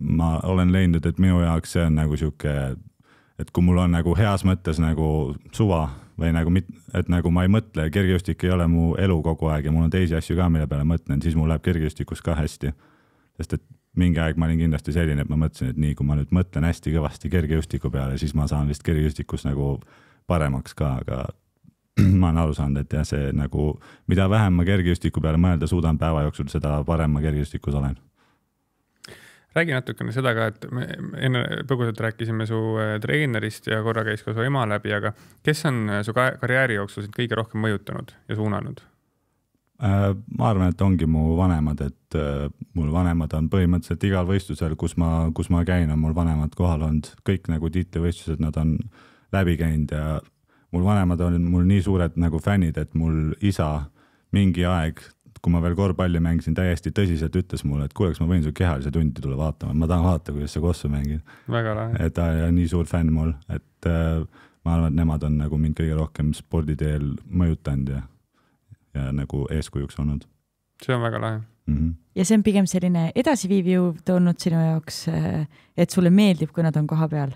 [SPEAKER 3] ma olen leidnud, et minu jaoks see on nagu sihuke, et kui mul on nagu heas mõttes nagu suva või nagu mit-, et nagu ma ei mõtle, kergejõustik ei ole mu elu kogu aeg ja mul on teisi asju ka, mille peale mõtlen, siis mul läheb kergejõustikus ka hästi. sest et mingi aeg ma olin kindlasti selline, et ma mõtlesin, et nii, kui ma nüüd mõtlen hästi kõvasti kergejõustiku peale, siis ma saan vist kergejõustikus nagu paremaks ka, aga ma olen aru saanud, et jah, see nagu, mida vähem ma kergejõustiku peale mõelda suudan päeva jooksul, seda parem ma kergejõustikus olen
[SPEAKER 2] räägi natukene seda ka, et me enne põgusalt rääkisime su äh, treenerist ja korra käis ka su ema läbi, aga kes on äh, su karjääri jooksul sind kõige rohkem mõjutanud ja suunanud?
[SPEAKER 3] Äh, ma arvan, et ongi mu vanemad, et mul vanemad on põhimõtteliselt igal võistlusel, kus ma, kus ma käin, on mul vanemad kohal olnud, kõik nagu tiitlivõistlused nad on läbi käinud ja mul vanemad olid mul nii suured nagu fännid, et mul isa mingi aeg, kui ma veel korvpalli mängisin, täiesti tõsiselt ütles mulle, et kuule, kas ma võin su kehalise tundi tulla vaatama, ma tahan vaadata, kuidas sa kossu mängid. et ta oli nii suur fänn mul, et äh, ma arvan, et nemad on nagu mind kõige rohkem spordi teel mõjutanud ja, ja nagu eeskujuks olnud.
[SPEAKER 2] see on väga lahe mm. -hmm.
[SPEAKER 1] ja see on pigem selline edasiviiv jõud olnud sinu jaoks, äh, et sulle meeldib, kui nad on kohapeal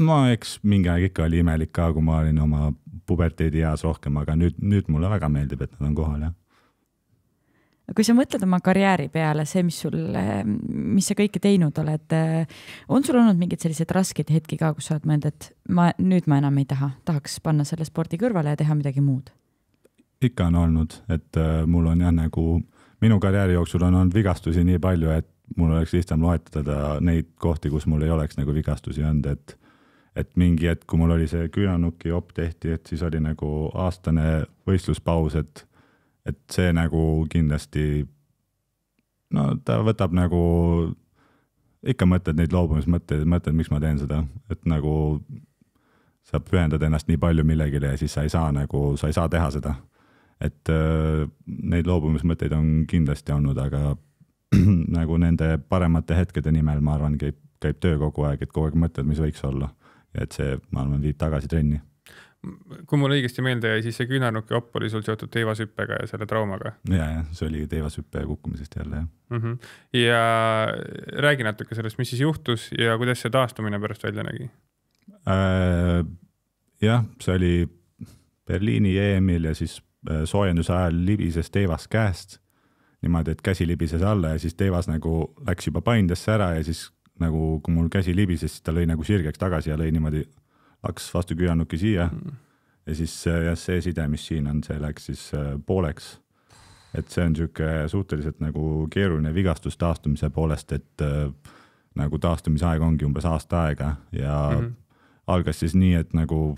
[SPEAKER 3] no eks mingi aeg ikka oli imelik ka, kui ma olin oma puberteedieas rohkem, aga nüüd, nüüd mulle väga meeldib, et nad on kohal, jah
[SPEAKER 1] kui sa mõtled oma karjääri peale, see, mis sul, mis sa kõike teinud oled, on sul olnud mingeid selliseid raskeid hetki ka, kus sa oled mõelnud, et ma nüüd ma enam ei taha, tahaks panna selle spordi kõrvale ja teha midagi muud?
[SPEAKER 3] ikka on olnud, et äh, mul on jah, nagu minu karjääri jooksul on olnud vigastusi nii palju, et mul oleks lihtsam loetleda neid kohti, kus mul ei oleks nagu vigastusi olnud, et et mingi hetk, kui mul oli see küünarnuki op tehti, et siis oli nagu aastane võistluspaus, et, et see nagu kindlasti, no ta võtab nagu, ikka mõtled neid loobumismõtteid, mõtled, miks ma teen seda, et nagu sa pühendad ennast nii palju millegile ja siis sa ei saa nagu, sa ei saa teha seda. et äh, neid loobumismõtteid on kindlasti olnud, aga nagu nende paremate hetkede nimel, ma arvan, käib, käib töö kogu aeg, et kogu aeg mõtled, mis võiks olla ja et see, ma arvan, viib tagasi trenni.
[SPEAKER 2] kui mul õigesti meelde jäi, siis see küünarnuki opp oli sul seotud teivashüppega ja selle traumaga. ja, ja see oli teivashüppe kukkumisest jälle, jah mm. -hmm. ja räägi natuke sellest, mis siis juhtus ja kuidas see taastumine pärast välja nägi
[SPEAKER 3] äh,? jah, see oli Berliini EM-il ja siis äh, soojenduse ajal libises teivas käest niimoodi, et käsi libises alla ja siis teivas nagu läks juba paindesse ära ja siis nagu kui mul käsi libises, siis ta lõi nagu sirgeks tagasi ja lõi niimoodi laks vastu küünalnuki siia mm.. ja siis jah, see side, mis siin on, see läks siis äh, pooleks. et see on niisugune suhteliselt nagu keeruline vigastus taastumise poolest, et äh, nagu taastumise aeg ongi umbes aasta aega ja mm -hmm. algas siis nii, et nagu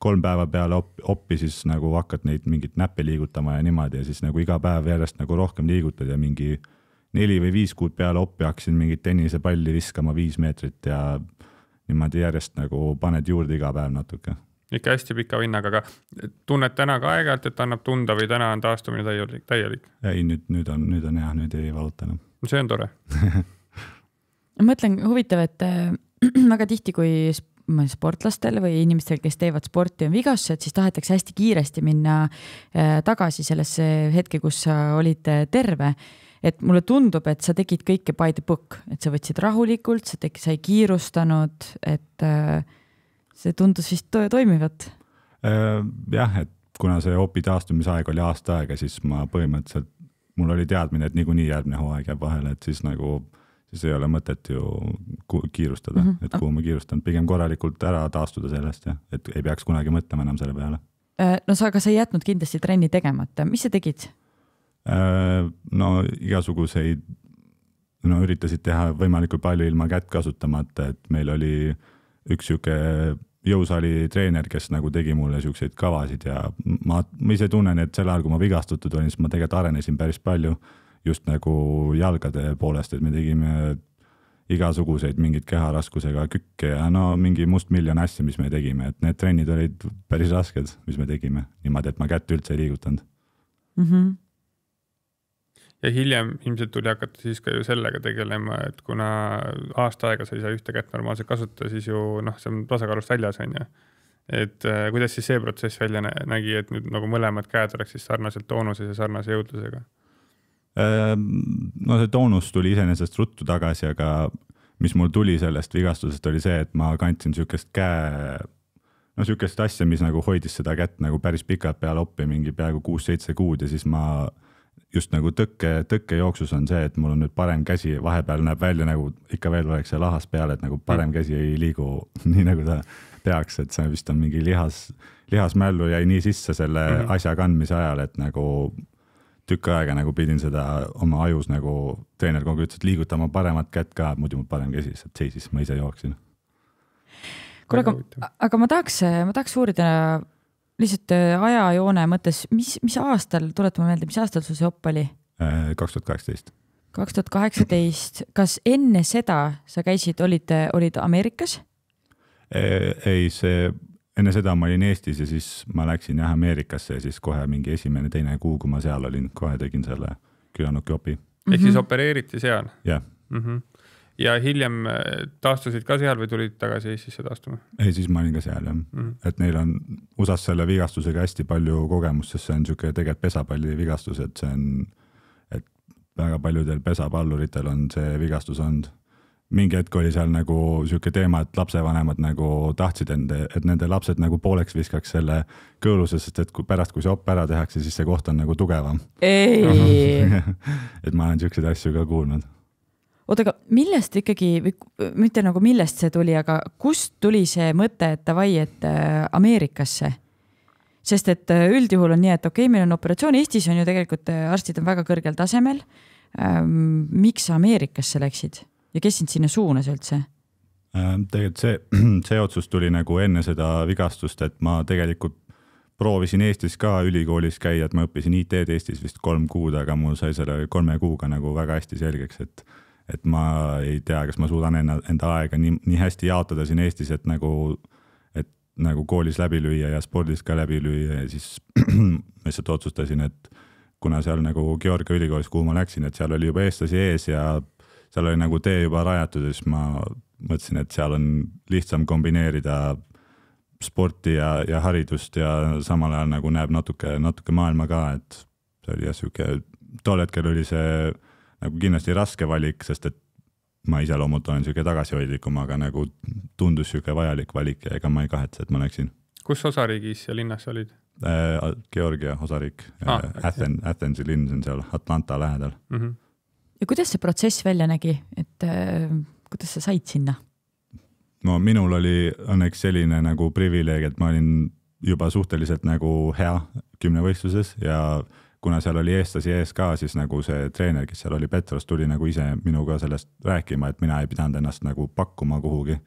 [SPEAKER 3] kolm päeva peale op-, oppi siis nagu hakkad neid mingeid näppe liigutama ja niimoodi ja siis nagu iga päev järjest nagu rohkem liigutad ja mingi äh, neli või viis kuud peale oppi hakkasin mingit tennisepalli viskama viis meetrit ja niimoodi järjest nagu paned juurde iga päev natuke.
[SPEAKER 2] ikka hästi pika vinnaga, aga tunned täna ka aeg-ajalt, et annab tunda või täna on taastumine täielik, täielik? ei, nüüd, nüüd on, nüüd on hea, nüüd ei valuta enam. see on tore
[SPEAKER 1] ma mõtlen, huvitav, et äh, väga tihti, kui ma olen sportlastel või inimestel, kes teevad sporti, on vigastused, siis tahetakse hästi kiiresti minna äh, tagasi sellesse hetke, kus sa olid äh, terve et mulle tundub, et sa tegid kõike by the book, et sa võtsid rahulikult, sa tegi, sa ei kiirustanud, et äh, see tundus vist to toimivat.
[SPEAKER 3] Äh, jah, et kuna see opi taastumisaeg oli aasta aega, siis ma põhimõtteliselt, mul oli teadmine, et niikuinii järgmine hooaeg jääb vahele, et siis nagu, siis ei ole mõtet ju kiirustada mm, -hmm. et kuhu ma kiirustan, pigem korralikult ära taastuda sellest ja, et ei peaks kunagi mõtlema enam selle peale.
[SPEAKER 1] Äh, no sa, aga sa ei jätnud kindlasti trenni tegemata, mis sa tegid?
[SPEAKER 3] Äh, no igasuguseid, no üritasid teha võimalikult palju ilma kätt kasutamata, et meil oli üks sihuke jõusaali treener, kes nagu tegi mulle siukseid kavasid ja ma, ma ise tunnen, et sel ajal, kui ma vigastatud olin, siis ma tegelikult arenesin päris palju just nagu jalgade poolest, et me tegime igasuguseid mingeid keharaskusega kükke ja no mingi mustmiljon asju, mis me tegime, et need trennid olid päris rasked, mis me tegime niimoodi, et ma kätt üldse ei liigutanud
[SPEAKER 2] mm. -hmm ja hiljem ilmselt tuli hakata siis ka ju sellega tegelema, et kuna aasta aega sa ei saa ühte kätt normaalselt kasutada, siis ju noh, see on tasakaalust väljas, on ju. et äh, kuidas siis see protsess välja nägi, et nüüd nagu mõlemad käed oleks siis sarnaselt toonuses ja sarnase jõudlusega?
[SPEAKER 3] Äh, no see toonus tuli iseenesest ruttu tagasi, aga mis mul tuli sellest vigastusest, oli see, et ma kandsin sihukest käe, no sihukest asja, mis nagu hoidis seda kätt nagu päris pikalt peale oppi, mingi peaaegu kuus-seitse kuud ja siis ma äh, just nagu tõkke, tõkkejooksus on see, et mul on nüüd parem käsi, vahepeal näeb välja nagu ikka veel oleks see lahas peal, et nagu parem mm. käsi ei liigu nii nagu ta peaks, et see vist on mingi lihas, lihasmällu jäi nii sisse selle mm -hmm. asja kandmise ajal, et nagu tükk aega nagu pidin seda oma ajus nagu treener kogu aeg ütles, et liiguta oma paremat kätt ka, muidu mu parem käsi lihtsalt seisis, ma ise jooksin.
[SPEAKER 1] kuule, aga, aga ma tahaks, ma tahaks uurida lihtsalt äh, ajajoone mõttes, mis, mis aastal, tuletame meelde, mis aastal sul see op oli?
[SPEAKER 3] Äh, kaks tuhat kaheksateist.
[SPEAKER 1] kaks tuhat kaheksateist, kas enne seda sa käisid, olid, äh, olid Ameerikas?
[SPEAKER 3] ei, see, enne seda ma olin Eestis ja siis ma läksin jah Ameerikasse ja siis kohe mingi esimene-teine kuu, kui ma seal olin, kohe tegin selle külanuki opi. ehk
[SPEAKER 2] siis mm -hmm. opereeriti seal? jah yeah. mm. -hmm ja hiljem äh, taastusid ka seal või tulid tagasi Eestisse taastuma?
[SPEAKER 3] ei, siis ma olin ka seal jah mm, -hmm. et neil on USA-s selle vigastusega hästi palju kogemust, sest see on niisugune tegelikult pesapallivigastus, et see on, et väga paljudel pesapalluritel on see vigastus olnud. mingi hetk oli seal nagu niisugune teema, et lapsevanemad nagu tahtsid enda, et nende lapsed nagu pooleks viskaks selle kõõluse, sest et kui pärast, kui see op ära tehakse, siis see koht on nagu tugevam. et ma olen niisuguseid asju ka kuulnud
[SPEAKER 1] oota, aga millest ikkagi või mitte nagu millest see tuli, aga kust tuli see mõte, et davai, et äh, Ameerikasse? sest et äh, üldjuhul on nii, et okei okay,, meil on operatsioon, Eestis on ju tegelikult äh, arstid on väga kõrgel tasemel. Ähm, miks sa Ameerikasse läksid ja kes sind sinna suunas üldse?
[SPEAKER 3] Ähm, tegelikult see, see otsus tuli nagu enne seda vigastust, et ma tegelikult proovisin Eestis ka ülikoolis käia, et ma õppisin IT-d Eestis vist kolm kuud, aga mul sai selle kolme kuuga nagu väga hästi selgeks, et et ma ei tea, kas ma suudan enna, enda aega nii, nii hästi jaotada siin Eestis, et nagu, et nagu koolis läbi lüüa ja spordis ka läbi lüüa ja siis lihtsalt otsustasin, et kuna seal nagu Georgia ülikoolis, kuhu ma läksin, et seal oli juba eestlasi ees ja seal oli nagu tee juba rajatud ja siis ma mõtlesin, et seal on lihtsam kombineerida sporti ja, ja haridust ja samal ajal nagu näeb natuke, natuke maailma ka, et see oli jah, sihuke, tol hetkel oli see nagu kindlasti raske valik, sest et ma iseloomult olen sihuke tagasihoidlikum, aga nagu tundus sihuke vajalik valik ja ega ma ei kahetse, et ma läksin.
[SPEAKER 2] kus osariigis ja linnas olid
[SPEAKER 3] äh,? Georgia osariik äh, ah,, Athens, Athensi linn, see on seal Atlanta lähedal mm. -hmm.
[SPEAKER 1] ja kuidas see protsess välja nägi, et äh, kuidas sa said sinna?
[SPEAKER 3] no minul oli õnneks selline nagu privileeg, et ma olin juba suhteliselt nagu hea kümnevõistluses ja äh, kuna seal oli eestlasi ees ka, siis nagu see treener, kes seal oli, Petros, tuli nagu ise minuga sellest rääkima, et mina ei pidanud ennast nagu pakkuma kuhugi.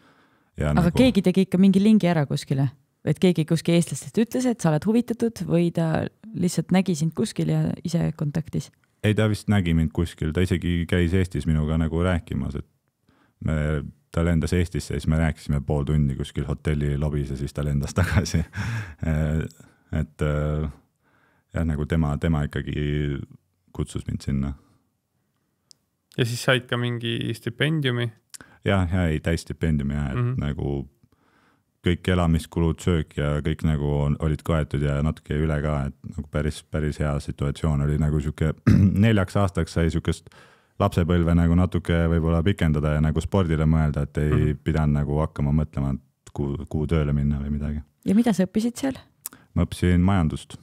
[SPEAKER 3] aga nagu...
[SPEAKER 1] keegi tegi ikka mingi lingi ära kuskile? et keegi kuskil eestlastest ütles, et sa oled huvitatud või ta lihtsalt nägi sind kuskil ja ise kontaktis?
[SPEAKER 3] ei, ta vist nägi mind kuskil, ta isegi käis Eestis minuga nagu rääkimas, et me, ta lendas Eestisse, siis me rääkisime pool tundi kuskil hotelli lobis ja siis ta lendas tagasi et äh, jah, nagu tema, tema ikkagi kutsus mind sinna.
[SPEAKER 2] ja siis said ka mingi stipendiumi?
[SPEAKER 3] jah, ja ei, täisstipendiumi ja, et mm -hmm. nagu kõik elamiskulud, söök ja kõik nagu on, olid kaetud ja natuke üle ka, et nagu päris, päris hea situatsioon oli nagu sihuke neljaks aastaks sai siukest lapsepõlve nagu natuke võib-olla pikendada ja nagu spordile mõelda, et ei mm -hmm. pidanud nagu hakkama mõtlema, et kuhu, kuhu tööle minna või midagi.
[SPEAKER 1] ja mida sa õppisid seal?
[SPEAKER 3] ma õppisin majandust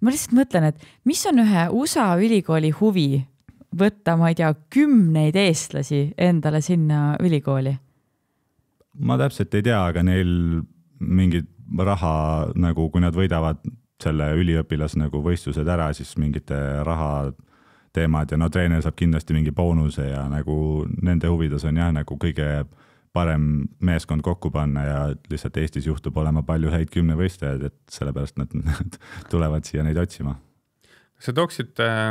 [SPEAKER 1] ma lihtsalt mõtlen, et mis on ühe USA ülikooli huvi võtta, ma ei tea, kümneid eestlasi endale sinna ülikooli?
[SPEAKER 3] ma täpselt ei tea, aga neil mingid raha nagu, kui nad võidavad selle üliõpilas nagu võistlused ära, siis mingite raha teemad ja no treener saab kindlasti mingi boonuse ja nagu nende huvides on jah, nagu kõige parem meeskond kokku panna ja lihtsalt Eestis juhtub olema palju häid kümnevõistlejaid, et sellepärast nad, nad tulevad siia neid otsima.
[SPEAKER 2] kas sa tooksid äh,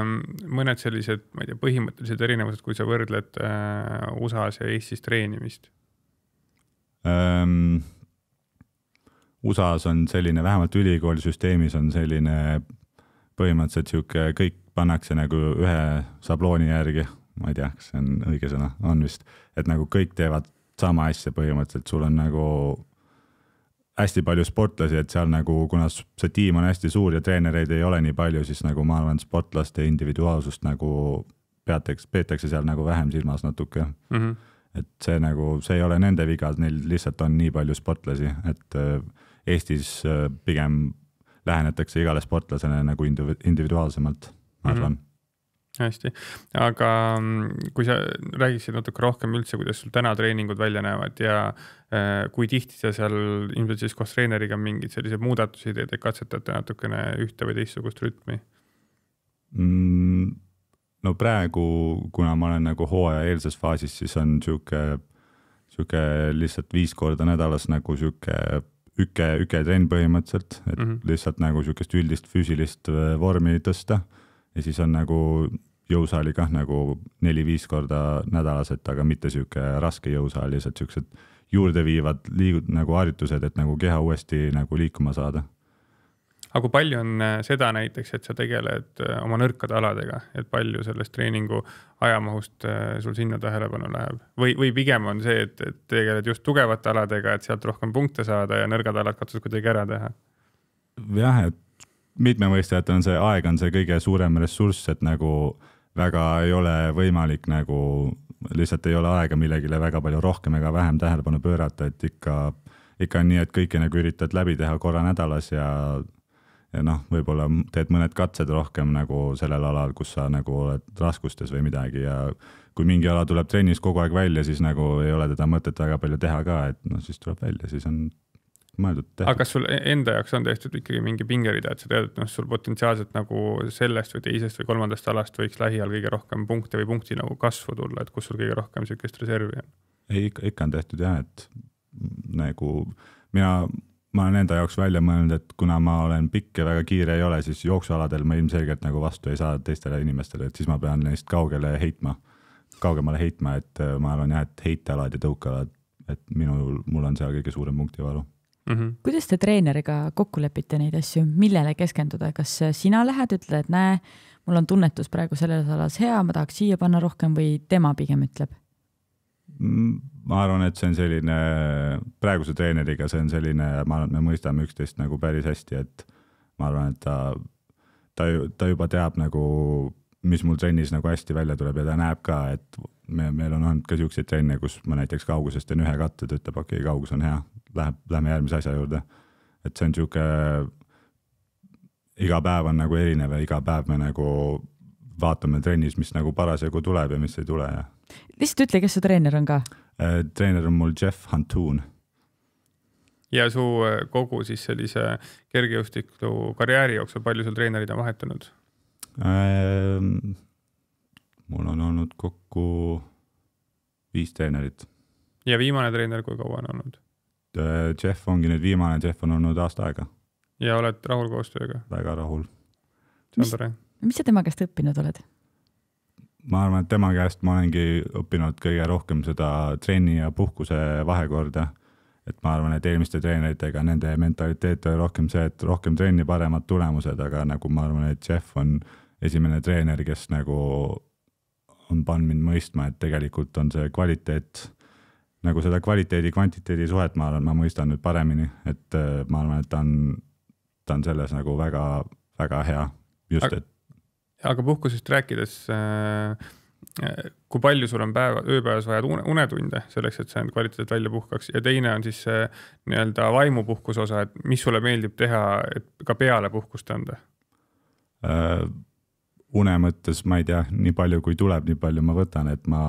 [SPEAKER 2] mõned sellised, ma ei tea, põhimõttelised erinevused, kui sa võrdled äh, USA-s ja Eestis treenimist
[SPEAKER 3] ähm,? USA-s on selline, vähemalt ülikoolisüsteemis on selline põhimõtteliselt sihuke, kõik pannakse nagu ühe sablooni järgi, ma ei tea, kas see on õige sõna, on vist, et nagu kõik teevad sama asja põhimõtteliselt, sul on nagu hästi palju sportlasi, et seal nagu, kuna see tiim on hästi suur ja treenereid ei ole nii palju, siis nagu ma arvan, sportlaste individuaalsust nagu peatakse, peetakse seal nagu vähem silmas natuke mm. -hmm. et see nagu, see ei ole nende viga, neil lihtsalt on nii palju sportlasi, et äh, Eestis äh, pigem lähenetakse igale sportlasele nagu individuaalsemalt,
[SPEAKER 2] ma mhm. arvan mm. -hmm hästi, aga mm, kui sa räägiksid natuke rohkem üldse, kuidas sul täna treeningud välja näevad ja äh, kui tihti sa seal ilmselt siis koos treeneriga mingeid selliseid muudatusi teed, et katsetate natukene ühte või teistsugust rütmi
[SPEAKER 3] mm,? no praegu, kuna ma olen nagu hooajaeelses faasis, siis on sihuke, sihuke lihtsalt viis korda nädalas nagu sihuke üke, üketrenn põhimõtteliselt, et mm -hmm. lihtsalt nagu sihukest üldist füüsilist äh, vormi tõsta ja siis on nagu jõusaali kah nagu neli-viis korda nädalas, et aga mitte sihuke raske jõusaal, lihtsalt siuksed juurdeviivad liigud nagu harjutused, et nagu keha uuesti nagu liikuma saada
[SPEAKER 2] aga kui palju on äh, seda näiteks, et sa tegeled äh, oma nõrkade aladega, et palju sellest treeningu ajamahust äh, sul sinna tähelepanu läheb või, või pigem on see, et, et tegeled just tugevate aladega, et sealt rohkem punkte saada ja nõrgad alad katsud kuidagi ära teha?
[SPEAKER 3] jah, et mitmevõistlejatel on see aeg, on see kõige suurem ressurss, et nagu äh, väga ei ole võimalik nagu, lihtsalt ei ole aega millegile väga palju rohkem ega vähem tähelepanu pöörata, et ikka, ikka on nii, et kõike nagu üritad läbi teha korra nädalas ja, ja noh, võib-olla teed mõned katsed rohkem nagu sellel alal, kus sa nagu oled raskustes või midagi ja kui mingi ala tuleb trennis kogu aeg välja, siis nagu ei ole teda mõtet väga palju teha ka, et noh, siis tuleb välja, siis on mõeldud.
[SPEAKER 2] aga kas sul e-, enda jaoks on tehtud ikkagi mingi pingerida, et sa tead, et noh, sul potentsiaalselt nagu sellest või teisest või kolmandast alast võiks lähiajal kõige rohkem punkte või punkti nagu kasvu tulla, et kus sul kõige rohkem niisugust reservi on? ei, ikka, ikka on tehtud jah, et
[SPEAKER 3] nagu mina, ma olen enda jaoks välja mõelnud, et kuna ma olen pikk ja väga kiire ei ole, siis jooksualadel ma ilmselgelt nagu vastu ei saa teistele inimestele, et siis ma pean neist kaugele heitma kaugemale heitma, et ma arvan jah, et heitealad ja tõukealad, et minul, mul on seal kõige suurem punktivalu mm. -hmm.
[SPEAKER 1] kuidas te treeneriga kokku lepite neid asju, millele keskenduda, kas sina lähed, ütled, et näe, mul on tunnetus praegu selles alas hea, ma tahaks siia panna rohkem või tema pigem ütleb?
[SPEAKER 3] Mm, ma arvan, et see on selline, praeguse treeneriga see on selline, ma arvan, et me mõistame üksteist nagu päris hästi, et ma arvan, et ta, ta, ta juba teab nagu mis mul trennis nagu hästi välja tuleb ja ta näeb ka, et me, meil on olnud ka siukseid trenne, kus ma näiteks kauguses teen ühe katte, ta ütleb, okei okay,, kaugus on hea, läheb, lähme järgmise asja juurde. et see on sihuke, iga päev on nagu erinev ja iga päev me nagu vaatame trennis, mis nagu parasjagu tuleb ja mis ei tule ja.
[SPEAKER 1] lihtsalt ütle, kes su treener on ka?
[SPEAKER 3] Äh, treener on mul Jeff Hantoon
[SPEAKER 2] ja su äh, kogu siis sellise kergejõustikukarjääri jooksul, palju sul treenereid on vahetunud?
[SPEAKER 3] Ehm, mul on olnud kokku viis treenerit.
[SPEAKER 2] ja viimane treener, kui kaua on olnud?
[SPEAKER 3] Jeff ongi nüüd viimane, Jeff on olnud aasta aega.
[SPEAKER 2] ja oled rahul koostööga? väga rahul. see on tore.
[SPEAKER 1] mis sa tema käest õppinud oled?
[SPEAKER 3] ma arvan, et tema käest ma olengi õppinud kõige rohkem seda trenni ja puhkuse vahekorda. et ma arvan, et eelmiste treeneritega nende mentaliteet oli rohkem see, et rohkem trenni, paremad tulemused, aga nagu ma arvan, et Jeff on äh, esimene treener, kes nagu on pannud mind mõistma, et tegelikult on see kvaliteet, nagu seda kvaliteedi-kvantiteedi suhet ma arvan, ma mõistan nüüd paremini, et äh, ma arvan, et ta on, ta on selles nagu väga-väga hea,
[SPEAKER 2] just aga, et. aga puhkusest rääkides äh, äh kui palju sul on päeva, ööpäevas vaja unetunde selleks, et sa end kvaliteedilt välja puhkaks ja teine on siis see nii-öelda vaimupuhkuse osa, et mis sulle meeldib teha, et ka peale puhkust anda
[SPEAKER 3] äh,? une mõttes ma ei tea, nii palju kui tuleb, nii palju ma võtan, et ma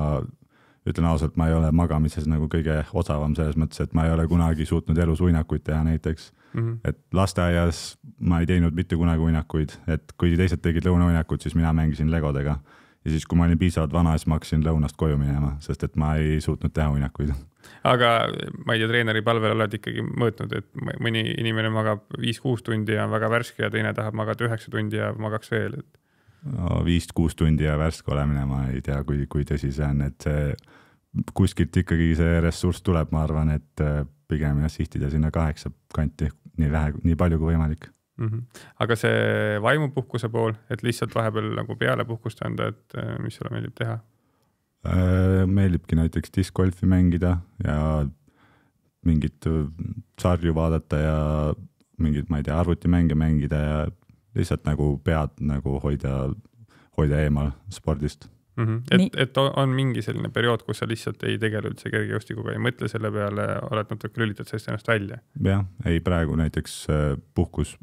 [SPEAKER 3] ütlen ausalt, ma ei ole magamises nagu kõige osavam selles mõttes, et ma ei ole kunagi suutnud elus uinakuid teha näiteks mm. -hmm. et lasteaias ma ei teinud mitte kunagi uinakuid, et kui teised tegid lõunauinakut, siis mina mängisin legodega. ja siis, kui ma olin piisavalt vana, siis ma hakkasin lõunast koju minema, sest et ma ei suutnud teha uinakuid.
[SPEAKER 2] aga ma ei tea, treeneri palvel oled ikkagi mõõtnud, et mõni inimene magab viis-kuus tundi ja on väga värske ja teine tahab magada üheksa tundi ja magaks veel, et
[SPEAKER 3] viis-kuus tundi ja värske olemine, ma ei tea, kui, kui tõsi see on, et see kuskilt ikkagi see ressurss tuleb, ma arvan, et äh, pigem jah, sihtida sinna kaheksa kanti, nii vähe, nii palju kui võimalik
[SPEAKER 2] mm. -hmm. aga see vaimupuhkuse pool, et lihtsalt vahepeal nagu peale puhkust anda, et äh, mis sulle meeldib teha?
[SPEAKER 3] Äh, meeldibki näiteks discgolfi mängida ja mingit sarju vaadata ja mingeid, ma ei tea, arvutimänge mängida ja lihtsalt nagu pead nagu hoida, hoida eemal spordist
[SPEAKER 2] mm. -hmm. et Nii..., et on mingi selline periood, kus sa lihtsalt ei tegele üldse kergejõustikuga, ei mõtle selle peale, oled natuke, lülitad sellest ennast välja?
[SPEAKER 3] jah, ei praegu näiteks äh, puhkus,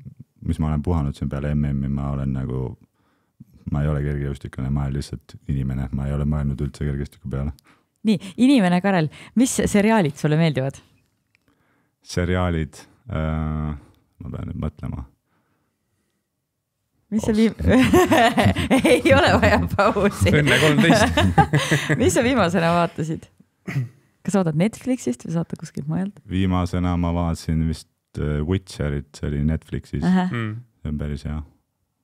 [SPEAKER 3] mis ma olen puhanud siin peale MM-i, ma olen nagu, ma ei ole kergejõustiklane, ma olen lihtsalt inimene, ma ei ole mõelnud üldse kergejõustiku peale.
[SPEAKER 1] nii, inimene Karel, mis seriaalid sulle meeldivad?
[SPEAKER 3] seriaalid äh,, ma pean nüüd mõtlema
[SPEAKER 1] mis see viim- ei ole vaja pausi. õnne kolmteist mis sa viimasena vaatasid? kas sa vaatad Netflixist või saate kuskilt mujalt?
[SPEAKER 3] viimasena ma vaatasin vist äh, Witcherit, see oli Netflixis. Mm. see on päris hea.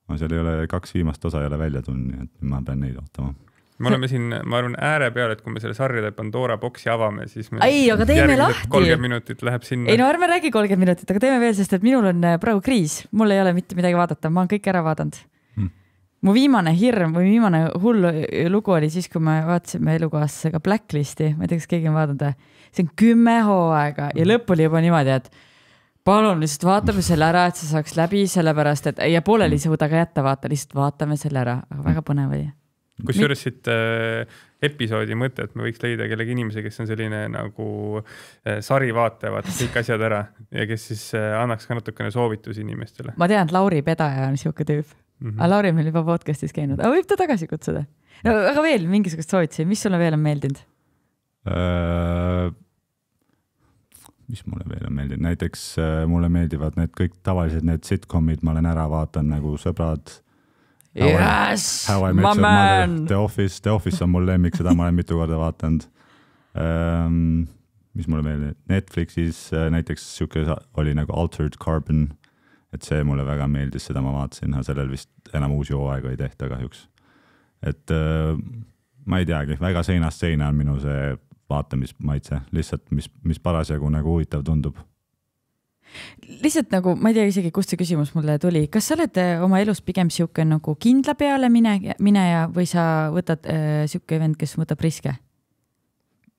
[SPEAKER 3] aga seal ei ole, kaks viimast osa ei ole välja tulnud, nii et ma pean neid ootama
[SPEAKER 2] me oleme siin, ma arvan, ääre peal, et kui me selle sarjade Pandora boksi avame, siis me. ei, aga teeme lahti. kolmkümmend minutit läheb sinna. ei no
[SPEAKER 1] ärme räägi kolmkümmend minutit, aga teeme veel, sest et minul on äh, praegu kriis, mul ei ole mitte midagi vaadata, ma olen kõik ära vaadanud hmm.. mu viimane hirm või viimane hull äh, lugu oli siis, kui me vaatasime elukaaslasega Blacklisti, ma ei tea, kas keegi on vaadanud või? Äh, see on kümme hooaega ja hmm. lõpp oli juba niimoodi, et palun lihtsalt vaatame selle ära, et see saaks läbi, sellepärast et ja pooleli ei suuda ka jätta, vaata, lihtsalt vaatame selle ära, aga väga põnev oli
[SPEAKER 2] kusjuures siit äh, episoodi mõtet me võiks leida kellegi inimese, kes on selline nagu äh, sari vaataja, vaatab kõik asjad ära ja kes siis äh, annaks ka natukene soovitusi inimestele.
[SPEAKER 1] ma tean, et Lauri Pedaja on sihuke tüüp mm. -hmm. aga Lauri on meil juba podcast'is käinud, aga võib ta tagasi kutsuda. no aga veel mingisugust soovitusi, mis sulle veel on meeldinud
[SPEAKER 3] äh,? mis mulle veel on meeldinud, näiteks äh, mulle meeldivad need kõik tavalised need sitcom'id, ma olen ära vaadanud nagu Sõbrad yes, my man. The Office, The Office on mul lemmik, seda ma olen mitu korda vaadanud um,. Ehm, mis mulle meeldib, Netflixis äh, näiteks sihuke oli nagu Altered Carbon, et see mulle väga meeldis, seda ma vaatasin, aga sellel vist enam uusi hooaegu ei tehta kahjuks. et uh, ma ei teagi, väga seinast seina on minu see vaatamismaitse, lihtsalt mis, mis parasjagu nagu huvitav tundub
[SPEAKER 1] lihtsalt nagu ma ei tea isegi, kust see küsimus mulle tuli, kas sa oled eh, oma elus pigem sihuke nagu kindla peale mine, mineja või sa võtad äh, sihuke vend, kes võtab riske?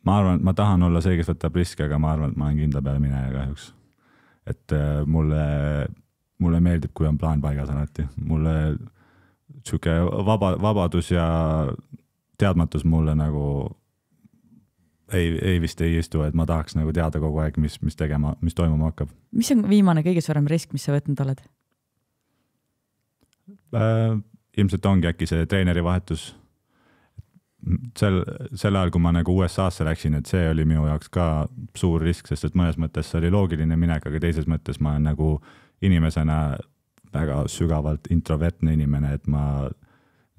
[SPEAKER 3] ma arvan, et ma tahan olla see, kes võtab riske, aga ma arvan, et ma olen kindla peale mineja kahjuks. et äh, mulle, mulle meeldib, kui on plaan paigas alati, mulle sihuke vaba, vabadus ja teadmatus mulle nagu ei, ei vist ei istu, et ma tahaks nagu teada kogu aeg, mis, mis tegema, mis toimuma hakkab.
[SPEAKER 1] mis on viimane kõige suurem risk, mis sa võtnud oled
[SPEAKER 3] äh,? ilmselt ongi äkki see treeneri vahetus. sel, sel ajal, kui ma nagu USA-sse läksin, et see oli minu jaoks ka suur risk, sest et mõnes mõttes see oli loogiline minek, aga teises mõttes ma olen nagu inimesena väga sügavalt introvertne inimene, et ma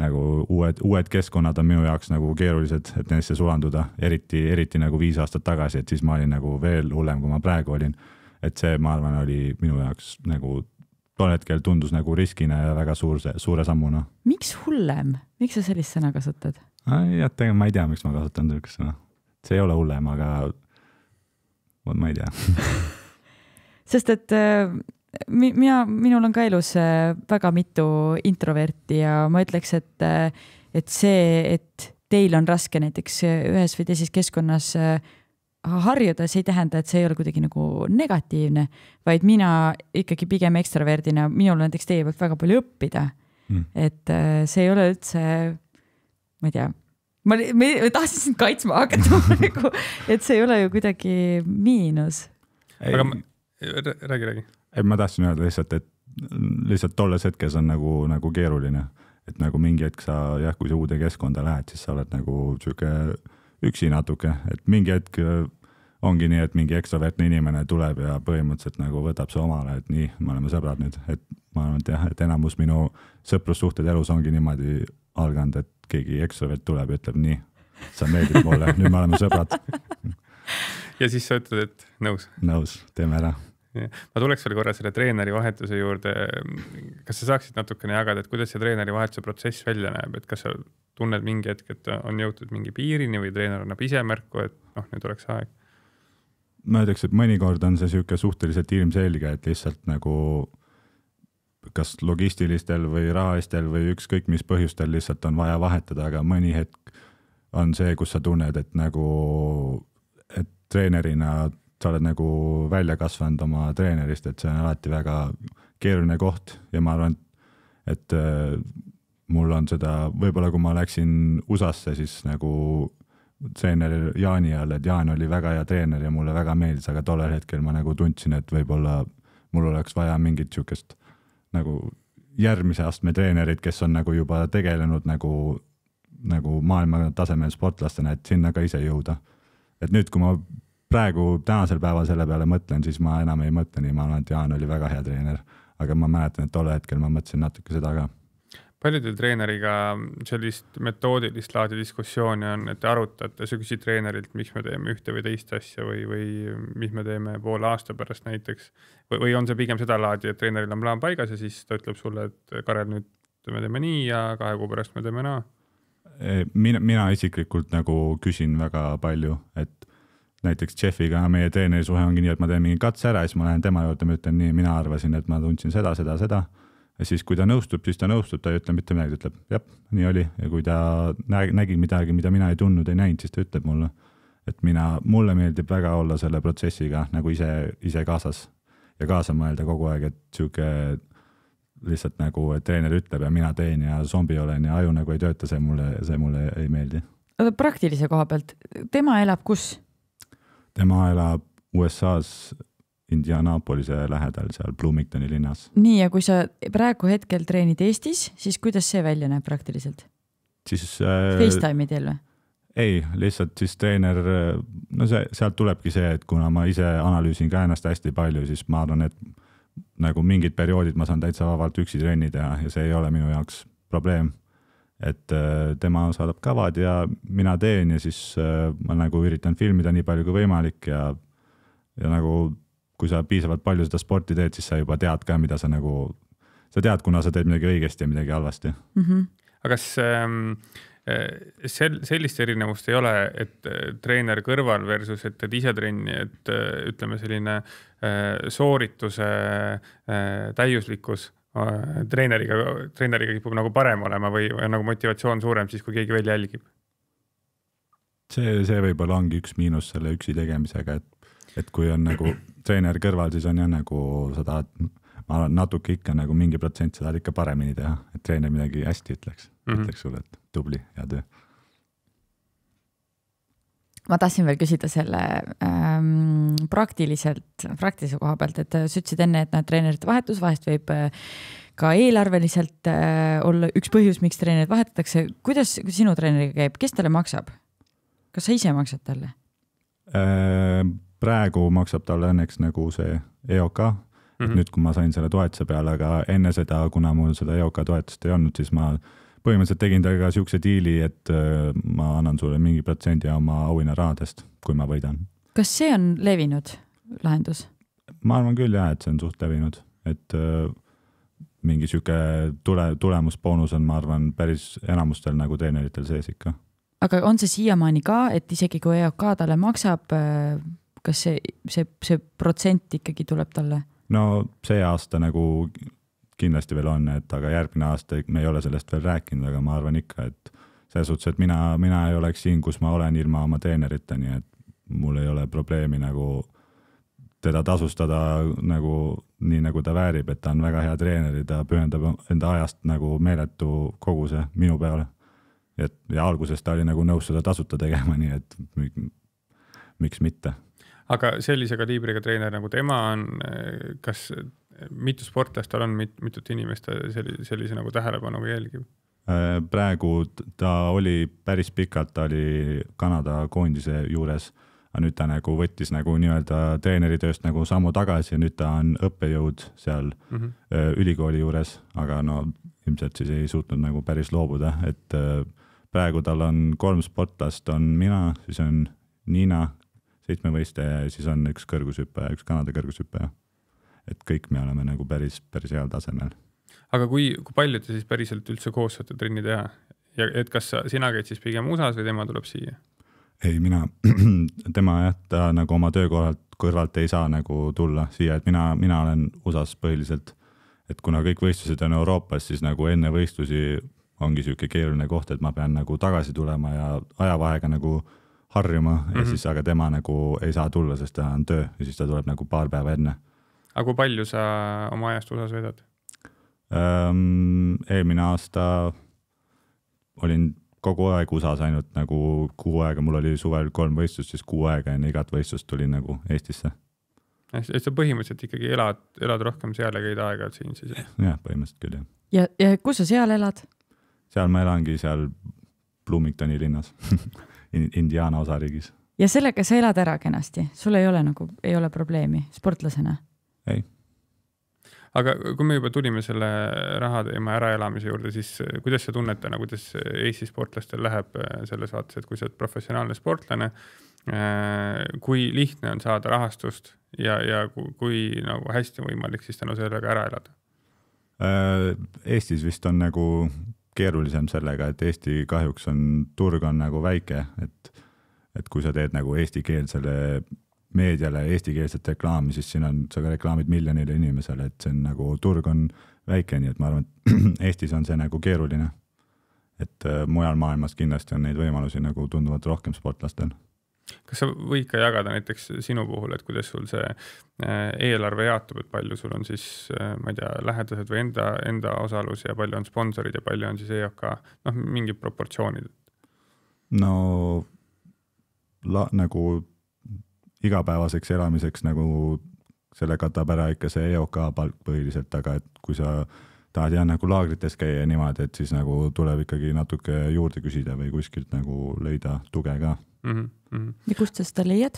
[SPEAKER 3] nagu uued, uued keskkonnad on minu jaoks nagu keerulised, et neisse sulanduda, eriti, eriti nagu viis aastat tagasi, et siis ma olin nagu veel hullem, kui ma praegu olin. et see, ma arvan, oli minu jaoks nagu tol hetkel tundus nagu riskina ja väga suur, suure sammuna.
[SPEAKER 1] miks hullem, miks sa sellist sõna kasutad?
[SPEAKER 3] jah, tegelikult ma ei tea, miks ma kasutan sellist sõna. see ei ole hullem, aga vot ma ei tea
[SPEAKER 1] sest et äh, mi-, mina, minul on ka elus äh, väga mitu introverti ja ma ütleks, et, äh, et see, et teil on raske näiteks äh, ühes või teises keskkonnas harjuda, see ei tähenda, et see ei ole kuidagi nagu negatiivne, vaid mina ikkagi pigem ekstraverdina, minul on näiteks teie pealt väga palju õppida mm.. et see ei ole üldse, ma ei tea, ma, ma tahtsin sind kaitsma hakata nagu et see ei ole ju kuidagi miinus.
[SPEAKER 3] aga ma,
[SPEAKER 2] räägi, räägi
[SPEAKER 3] ei, ma tahtsin öelda lihtsalt, et lihtsalt tolles hetkes on nagu, nagu keeruline, et nagu mingi hetk sa jah, kui sa uude keskkonda lähed, siis sa oled nagu sihuke üksi natuke, et mingi hetk äh, ongi nii, et mingi ekstravertne inimene tuleb ja põhimõtteliselt nagu võtab su omale, et nii, me oleme sõbrad nüüd, et ma arvan, et jah, et enamus minu sõprussuhted elus ongi niimoodi alganud, et keegi ekstravert tuleb ja ütleb nii, sa meeldid mulle, nüüd me oleme sõbrad.
[SPEAKER 2] ja siis sa ütled, et nõus? nõus, teeme ära ma tuleks veel korra selle treenerivahetuse juurde. kas sa saaksid natukene jagada, et kuidas see treenerivahetuse protsess välja näeb, et kas sa tunned mingi hetk, et on jõutud mingi piirini või treener annab ise märku, et noh, nüüd oleks aeg?
[SPEAKER 3] ma ütleks, et mõnikord on see niisugune suhteliselt ilmselge, et lihtsalt nagu kas logistilistel või rahalistel või ükskõik mis põhjustel lihtsalt on vaja vahetada, aga mõni hetk on see, kus sa tunned, et nagu, et treenerina sa oled nagu välja kasvanud oma treenerist, et see on alati väga keeruline koht ja ma arvan, et mul on seda, võib-olla kui ma läksin USA-sse, siis nagu treener Jaani all, et Jaan oli väga hea treener ja mulle väga meeldis, aga tollel hetkel ma nagu tundsin, et võib-olla mul oleks vaja mingit niisugust nagu järgmise astme treenerit, kes on nagu juba tegelenud nagu, nagu maailmatasemel sportlastena, et sinna ka ise jõuda. et nüüd, kui ma praegu tänasel päeval selle peale mõtlen, siis ma enam ei mõtle nii, ma arvan, et Jaan oli väga hea treener, aga ma mäletan, et tol hetkel ma mõtlesin natuke seda ka
[SPEAKER 2] palju teil treeneriga sellist metoodilist laadi diskussiooni on, et te arutate, sa küsid treenerilt, miks me teeme ühte või teist asja või, või mis me teeme poole aasta pärast näiteks. või, või on see pigem sedalaadi, et treeneril on plaan paigas ja siis ta ütleb sulle, et Karel, nüüd me teeme nii ja kahe kuu pärast me teeme naa.
[SPEAKER 3] mina, mina isiklikult nagu küsin väga palju, et näiteks Jeffiga meie treenerisuhe ongi nii, et ma teen mingi katse ära ja siis ma lähen tema juurde, ma ütlen nii, mina arvasin, et ma tundsin seda, seda, seda. ja siis, kui ta nõustub, siis ta nõustub, ta ei ütle mitte midagi, ta ütleb jah, nii oli ja kui ta nägi midagi, mida mina ei tundnud, ei näinud, siis ta ütleb mulle. et mina, mulle meeldib väga olla selle protsessiga nagu ise, ise kaasas ja kaasa mõelda kogu aeg, et sihuke lihtsalt nagu treener ütleb ja mina teen ja zombi olen ja aju nagu ei tööta, see mulle, see mulle ei meeldi.
[SPEAKER 1] praktilise koha pealt, tema elab kus?
[SPEAKER 3] tema elab USA-s Indianapolise lähedal, seal Bloomingtoni linnas.
[SPEAKER 1] nii, ja kui sa praegu hetkel treenid Eestis, siis kuidas see välja näeb praktiliselt?
[SPEAKER 3] siis äh,. Facetime'i teel või? ei, lihtsalt siis treener, no see, sealt tulebki see, et kuna ma ise analüüsin ka ennast hästi palju, siis ma arvan, et nagu mingid perioodid ma saan täitsa vabalt üksi trenni teha ja see ei ole minu jaoks probleem et äh, tema saadab kavad ja mina teen ja siis äh, ma nagu üritan filmida nii palju kui võimalik ja, ja nagu kui sa piisavalt palju seda sporti teed, siis sa juba tead ka, mida sa nagu, sa tead, kuna sa teed midagi õigesti ja midagi halvasti mm. -hmm.
[SPEAKER 2] aga kas ähm, äh, sel-, sellist erinevust ei ole, et treener kõrval versus, et teed ise trenni, et ütleme, selline äh, soorituse äh, täiuslikkus Äh, treeneriga, treeneriga kipub nagu parem olema või on nagu motivatsioon suurem siis, kui keegi veel jälgib?
[SPEAKER 3] see, see võib-olla ongi üks miinus selle üksi tegemisega, et, et kui on nagu treener kõrval, siis on jah nagu sa tahad, ma arvan, natuke ikka nagu mingi protsent sa tahad ikka paremini teha, et treener midagi hästi ütleks mm, -hmm. ütleks sulle, et tubli, hea töö
[SPEAKER 1] ma tahtsin veel küsida selle ähm, praktiliselt, praktilise koha pealt, et äh, sa ütlesid enne, et näed treenerite vahetus, vahest võib äh, ka eelarveliselt äh, olla üks põhjus, miks treenereid vahetatakse. kuidas sinu treeneriga käib, kes talle maksab? kas sa ise maksad talle
[SPEAKER 3] äh,? praegu maksab talle õnneks nagu see EOK mm, -hmm. nüüd kui ma sain selle toetuse peale, aga enne seda, kuna mul seda EOK toetust ei olnud, siis ma äh, põhimõtteliselt tegin temaga siukse diili, et äh, ma annan sulle mingi protsendi oma auhinnarahadest, kui ma võidan.
[SPEAKER 1] kas see on levinud lahendus?
[SPEAKER 3] ma arvan küll jah, et see on suht levinud, et äh, mingi sihuke tule, tulemusboonus on, ma arvan, päris enamustel nagu treeneritel sees ikka.
[SPEAKER 1] aga on see siiamaani ka, et isegi kui EOK talle maksab, äh, kas see, see, see protsent ikkagi tuleb talle?
[SPEAKER 3] no see aasta nagu kindlasti veel on, et aga järgmine aasta me ei ole sellest veel rääkinud, aga ma arvan ikka, et selles suhtes, et mina, mina ei oleks siin, kus ma olen, ilma oma treenerita, nii et mul ei ole probleemi nagu teda tasustada nagu nii, nagu ta väärib, et ta on väga hea treener ja ta pühendab enda ajast nagu meeletu koguse minu peale. et ja alguses ta oli nagu nõus seda tasuta tegema, nii et miks mitte.
[SPEAKER 2] aga sellise kaliibriga treener nagu tema on, kas mitu sportlast tal on, mit-, mitut inimest ta sellise, sellise nagu tähelepanuga jälgib?
[SPEAKER 3] Äh, praegu ta oli päris pikalt, ta oli Kanada koondise juures, aga nüüd ta nagu võttis nagu nii-öelda treeneritööst nagu sammu tagasi ja nüüd ta on õppejõud seal mm -hmm. ülikooli juures, aga no ilmselt siis ei suutnud nagu päris loobuda, et äh, praegu tal on kolm sportlast, on mina, siis on Niina, seitsmevõistleja ja siis on üks kõrgushüppaja, üks Kanada kõrgushüppaja et kõik me oleme nagu päris, päris heal tasemel.
[SPEAKER 2] aga kui, kui palju te siis päriselt üldse koos saate trenni teha ja et kas sa, sina käid siis pigem USA-s või tema tuleb siia?
[SPEAKER 3] ei, mina, tema jah, ta nagu oma töökohalt kõrvalt ei saa nagu tulla siia, et mina, mina olen USA-s põhiliselt. et kuna kõik võistlused on Euroopas, siis nagu enne võistlusi ongi sihuke keeruline koht, et ma pean nagu tagasi tulema ja ajavahega nagu harjuma mm -hmm. ja mhm. siis, aga tema nagu ei saa tulla, sest ta on töö ja siis ta tuleb nagu paar päeva enne
[SPEAKER 2] aga kui palju sa oma ajast USA-s veedad
[SPEAKER 3] ähm,? eelmine aasta olin kogu aeg USA-s ainult nagu kuu aega, mul oli suvel kolm võistlust, siis kuu aega enne igat võistlust tulin nagu Eestisse.
[SPEAKER 2] ehk sa põhimõtteliselt ikkagi elad, elad rohkem seal ja käid aeg-ajalt siin siis? jah, põhimõtteliselt küll,
[SPEAKER 3] jah.
[SPEAKER 1] ja, ja kus sa seal elad?
[SPEAKER 3] seal ma elangi seal Bloomingtoni linnas Indiana
[SPEAKER 2] osariigis.
[SPEAKER 1] ja sellega sa elad ära kenasti, sul ei ole nagu, ei ole probleemi sportlasena ei.
[SPEAKER 2] aga kui me juba tulime selle raha teema äraelamise juurde, siis eh, kuidas sa tunned täna, kuidas Eesti sportlastel läheb eh, selles vaates, et kui sa oled professionaalne sportlane, eh, kui lihtne on saada rahastust ja, ja kui, kui nagu hästi on võimalik siis tänu sellega ära elada?
[SPEAKER 3] Äh, Eestis vist on nagu keerulisem sellega, et Eesti kahjuks on, turg on nagu väike, et, et kui sa teed nagu eestikeelsele meediale eestikeelset reklaami, siis siin on, sa reklaamid miljonile inimesele, et see on nagu, turg on väike, nii et ma arvan, et Eestis on see nagu keeruline. et äh, mujal maailmas kindlasti on neid võimalusi nagu tunduvalt rohkem sportlastel
[SPEAKER 2] kas sa võid ka jagada näiteks sinu puhul, et kuidas sul see äh, eelarve jaotub, et palju sul on siis, äh, ma ei tea, lähedased või enda, enda osalus ja palju on sponsorid ja palju on siis EOK, noh, mingid proportsioonid?
[SPEAKER 3] no la, nagu igapäevaseks elamiseks nagu selle katab ära ikka see EOK palk põhiliselt, aga et kui sa tahad jah nagu laagrites käia ja niimoodi, et siis nagu tuleb ikkagi natuke juurde küsida või kuskilt nagu leida tuge ka
[SPEAKER 2] mm. -hmm.
[SPEAKER 1] ja kust sa seda leiad?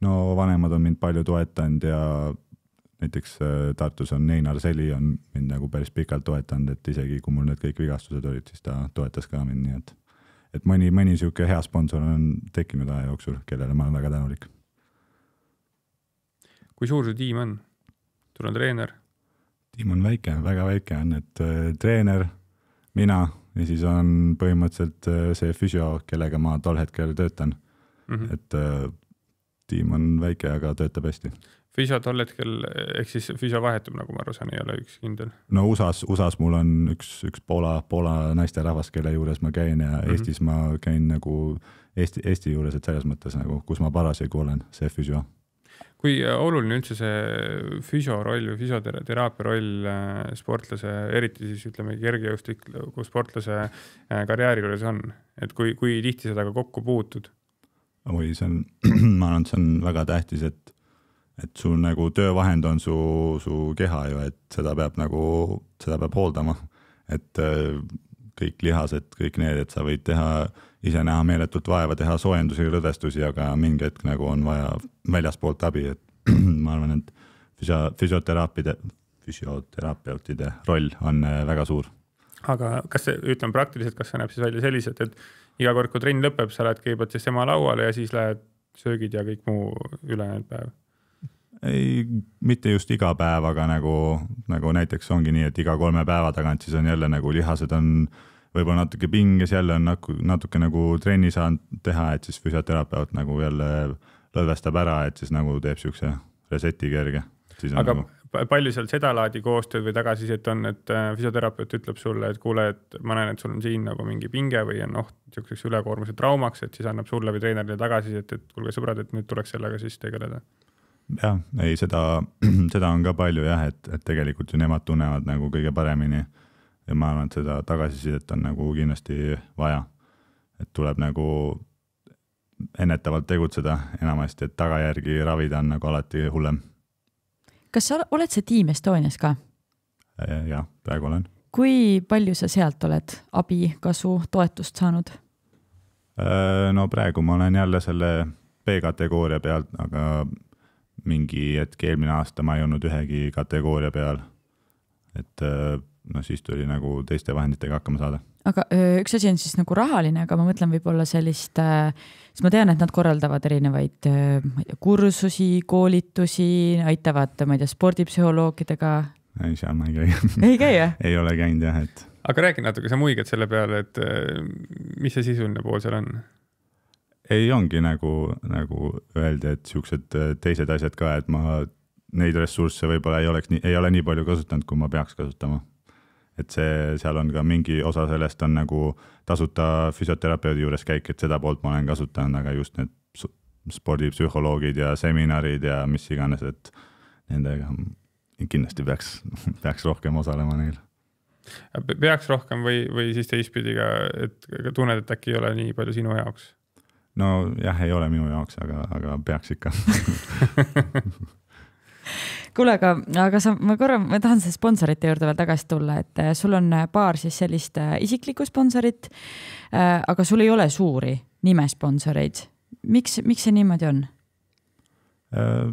[SPEAKER 3] no vanemad on mind palju toetanud ja näiteks äh, Tartus on Neinar Seli on mind nagu päris pikalt toetanud, et isegi kui mul need kõik vigastused olid, siis ta toetas ka mind, nii et, et mõni, mõni sihuke hea sponsor on tekkinud aja jooksul, kellele ma olen väga tänulik
[SPEAKER 2] kui suur su tiim on? sul on treener?
[SPEAKER 3] tiim on väike, väga väike on, et äh, treener, mina ja siis on põhimõtteliselt äh, see füsio, kellega ma tol hetkel töötan mm. -hmm. et äh, tiim on väike, aga töötab hästi.
[SPEAKER 2] Füsio tol hetkel, ehk siis füsio vahetub, nagu ma aru saan, ei ole üks kindel?
[SPEAKER 3] no USA-s, USA-s mul on üks, üks Poola, Poola naisterahvas, kelle juures ma käin ja mm -hmm. Eestis ma käin nagu Eesti, Eesti juures, et selles mõttes nagu, kus ma parasjagu olen, see füsio
[SPEAKER 2] kui äh, oluline üldse see füsio roll või füsioteraapia roll äh, sportlase, eriti siis ütleme kergejõustiku sportlase äh, karjääri juures on, et kui, kui tihti sellega kokku puutud?
[SPEAKER 3] oi, see on, ma arvan, et see on väga tähtis, et, et sul nagu töövahend on su, su keha ju, et seda peab nagu, seda peab hooldama, et kõik lihased, kõik need, et sa võid teha, ise näha meeletult vaeva, teha soojendusi, lõdvestusi, aga mingi hetk nagu on vaja väljaspoolt abi, et ma arvan, et füsio-, füsioteraapide,
[SPEAKER 2] füsioterapeutide
[SPEAKER 3] roll on äh, väga suur.
[SPEAKER 2] aga kas see, ütleme praktiliselt, kas see näeb siis välja selliselt, et iga kord, kui trenn lõpeb, sa lähed kõigepealt siis ema lauale ja siis lähed söögid ja kõik muu ülejäänud päev?
[SPEAKER 3] ei, mitte just iga päev, aga nagu, nagu näiteks ongi nii, et iga kolme päeva tagant siis on jälle nagu lihased on äh, võib-olla natuke pinges, jälle on natu-, natuke nagu trenni saanud teha, et siis füsioterapeut nagu jälle lõdvestab ära, et siis nagu teeb siukse reset'i kerge.
[SPEAKER 2] aga nagu... palju seal sedalaadi koostööd või tagasisidet on, et äh, füsioterapeut ütleb sulle, et kuule, et ma näen, et sul on siin nagu mingi pinge või on oht siukseks ülekoormuse traumaks, et siis annab sulle või treenerile tagasisidet, et kuulge sõbrad, et nüüd tuleks sellega siis tegeleda
[SPEAKER 3] jah, ei seda, seda on ka palju jah, et, et tegelikult ju nemad tunnevad nagu kõige paremini ja ma arvan, et seda tagasisidet on nagu kindlasti vaja. et tuleb nagu ennetavalt tegutseda enamasti, et tagajärgi ravida on nagu alati hullem.
[SPEAKER 1] kas sa oled sa Team Estonias ka?
[SPEAKER 3] Äh, jah, praegu olen.
[SPEAKER 1] kui palju sa sealt oled abi, kasu, toetust saanud?
[SPEAKER 3] Äh, no praegu ma olen jälle selle B-kategooria pealt, aga mingi hetk eelmine aasta ma ei olnud ühegi kategooria peal. et äh, noh, siis tuli nagu teiste vahenditega hakkama saada.
[SPEAKER 1] aga öö, üks asi on siis nagu rahaline, aga ma mõtlen võib-olla sellist äh,, sest ma tean, et nad korraldavad erinevaid, ma ei tea, kursusi, koolitusi, aitavad, ma ei tea, spordipsühholoogidega.
[SPEAKER 3] ei, seal ma ei käi. ei käi jah? ei ole käinud jah, et.
[SPEAKER 2] aga räägi natuke, sa muigad selle peale, et mis see sisuline pool seal on? ei,
[SPEAKER 3] ongi nagu, nagu öeldi, et siuksed teised asjad ka, et ma neid ressursse võib-olla ei oleks nii, ei ole nii palju kasutanud, kui ma peaks kasutama et see, seal on ka mingi osa sellest on nagu tasuta füsioterapeudi juures käik, et seda poolt ma olen kasutanud, aga just need spordipsühholoogid ja seminarid ja mis iganes, et nendega kindlasti peaks, peaks rohkem osalema neil.
[SPEAKER 2] peaks rohkem või, või siis teistpidi ka, et tunned, et äkki ei ole nii palju sinu jaoks?
[SPEAKER 3] nojah, ei ole minu jaoks, aga, aga peaks ikka
[SPEAKER 1] kuule, aga, aga sa, ma korra, ma tahan selle sponsorite juurde veel tagasi tulla, et äh, sul on äh, paar siis sellist äh, isiklikku sponsorit. aga sul ei ole suuri nimesponsoreid. miks, miks see niimoodi on
[SPEAKER 3] äh,?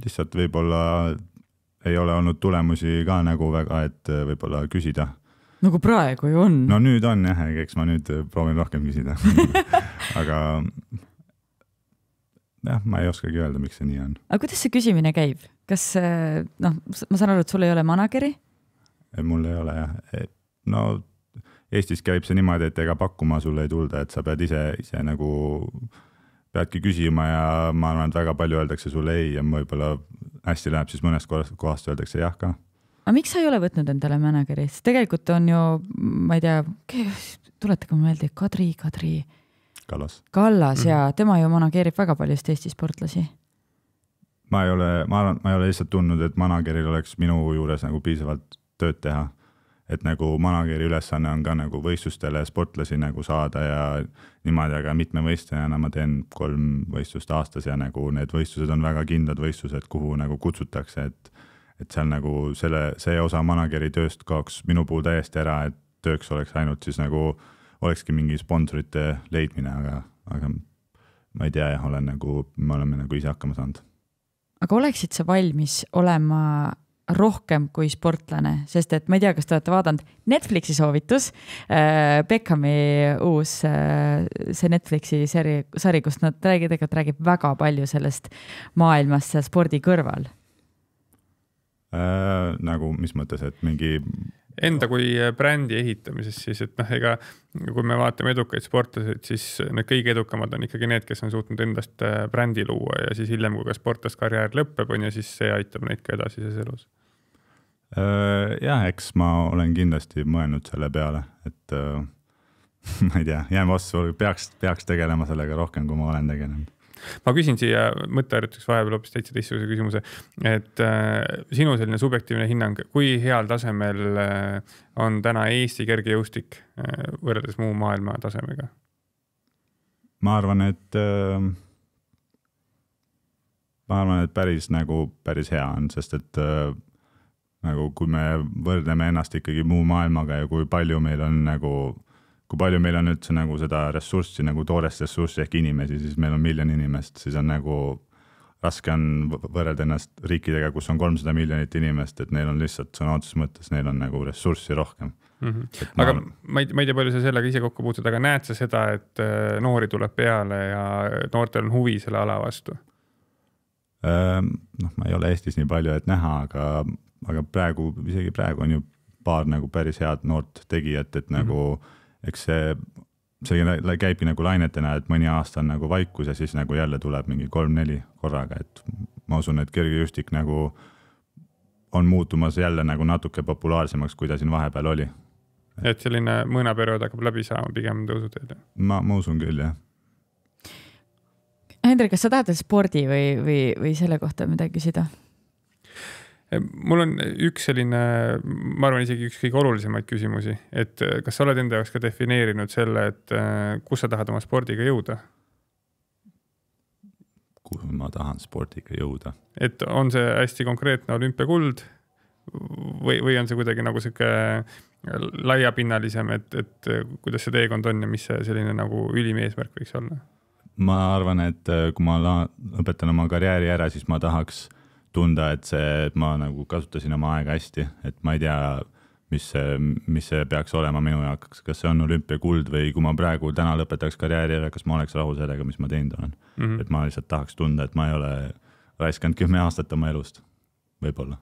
[SPEAKER 3] lihtsalt võib-olla ei ole olnud tulemusi ka nagu väga, et võib-olla küsida nagu praegu ju on. no nüüd on jah, eks ma nüüd proovin rohkem küsida aga jah, ma ei oskagi öelda, miks see nii on.
[SPEAKER 1] aga kuidas see küsimine käib, kas äh, noh, ma saan aru, et sul ei ole manageri?
[SPEAKER 3] mul ei ole jah, et no Eestis käib see niimoodi, et ega pakkuma sulle ei tulda, et sa pead ise, ise nagu, peadki küsima ja ma arvan, et väga palju öeldakse sulle ei ja võib-olla hästi läheb, siis mõnest kohast, kohast öeldakse jah ka.
[SPEAKER 1] aga miks sa ei ole võtnud endale mänageri, sest tegelikult on ju, ma ei tea, tuletage mulle meelde, Kadri, Kadri Kallas. Kallas mm. jaa, mhm. tema ju manageerib väga paljust Eesti sportlasi.
[SPEAKER 3] ma ei ole, ma arvan, ma ei ole lihtsalt tundnud, et manager'il oleks minu juures nagu piisavalt tööd teha. et nagu manager'i ülesanne on ka nagu võistlustele sportlasi nagu saada ja niimoodi, aga mitme võistlejana ma teen kolm võistlust aastas ja nagu need võistlused on väga kindlad võistlused, kuhu nagu kutsutakse, et et seal nagu selle, see osa manager'i tööst kaoks minu puhul täiesti ära, et tööks oleks ainult siis nagu äh, olekski mingi sponsorite leidmine, aga, aga ma ei tea jah, olen nagu, me oleme nagu ise hakkama saanud.
[SPEAKER 1] aga oleksid sa valmis olema rohkem kui sportlane, sest et ma ei tea, kas te olete vaadanud Netflixi soovitus äh,, Beckhami uus äh,, see Netflixi seri, sari, kus nad räägivad, tegelikult räägib väga palju sellest maailmast seal spordi kõrval
[SPEAKER 3] äh,. nagu mis mõttes, et mingi
[SPEAKER 2] Enda kui eh, brändi ehitamises siis, et noh, ega kui me vaatame edukaid sportlaseid, siis need kõige edukamad on ikkagi need, kes on suutnud endast eh, brändi luua ja siis hiljem, kui ka sportlaskarjäär lõpeb, on ju, siis see aitab neid ka edasises elus.
[SPEAKER 3] jah, eks ma olen kindlasti mõelnud selle peale, et ma ei tea, jään vastu, peaks, peaks tegelema sellega rohkem, kui ma olen tegelenud
[SPEAKER 2] ma küsin siia mõtteharjutuseks vahepeal hoopis täitsa teistsuguse küsimuse. et äh, sinu selline subjektiivne hinnang, kui heal tasemel äh, on täna Eesti kergejõustik äh, võrreldes muu maailma tasemega?
[SPEAKER 3] ma arvan, et äh, ma arvan, et päris nagu päris hea on, sest et äh, nagu kui me võrdleme ennast ikkagi muu maailmaga ja kui palju meil on nagu äh, kui palju meil on üldse nagu seda ressurssi nagu toorest ressurssi ehk inimesi, siis meil on miljon inimest, siis on nagu raske on võrrelda ennast riikidega, kus on kolmsada miljonit inimest, et neil on lihtsalt sõna otseses mõttes, neil on nagu ressurssi rohkem mm. -hmm.
[SPEAKER 2] Ma aga olen... ma ei, ma ei tea, palju sa sellega ise kokku puutud, aga näed sa seda, et äh, noori tuleb peale ja noortel on huvi selle ala vastu?
[SPEAKER 3] noh, ma ei ole Eestis nii palju, et näha, aga, aga praegu, isegi praegu on ju paar nagu päris head noort tegijat, et mm -hmm. nagu mhm eks see, see käibki nagu lainetena, et mõni aasta on nagu vaikus ja siis nagu jälle tuleb mingi kolm-neli korraga, et ma usun, et kergejõustik nagu on muutumas jälle nagu natuke populaarsemaks, kui ta siin vahepeal oli.
[SPEAKER 2] et selline mõõnaperiood hakkab läbi saama pigem tõusuteed? ma, ma usun küll, jah.
[SPEAKER 1] Hendrik, kas sa tahad veel spordi või, või, või selle kohta midagi küsida?
[SPEAKER 2] mul on üks selline, ma arvan, isegi üks kõige olulisemaid küsimusi, et eh, kas sa oled enda jaoks ka defineerinud selle, et eh, kus sa tahad oma spordiga jõuda?
[SPEAKER 3] kuhu ma tahan spordiga jõuda?
[SPEAKER 2] et on see hästi konkreetne olümpiakuld või, või on see kuidagi nagu sihuke laiapinnalisem, et, et eh, kuidas see teekond on ja mis see selline nagu ülim eesmärk võiks olla? ma
[SPEAKER 3] arvan, et kui ma lõpetan oma karjääri ära, siis ma tahaks äh, tunda, et see, et ma nagu kasutasin oma aega hästi, et ma ei tea, mis see, mis see peaks olema minu jaoks, kas see on olümpiakuld või kui ma praegu täna lõpetaks karjääri ära, kas ma oleks rahul sellega, mis ma teinud olen mm. -hmm. et ma lihtsalt tahaks tunda, et ma ei ole raiskanud kümme aastat oma elust, võib-olla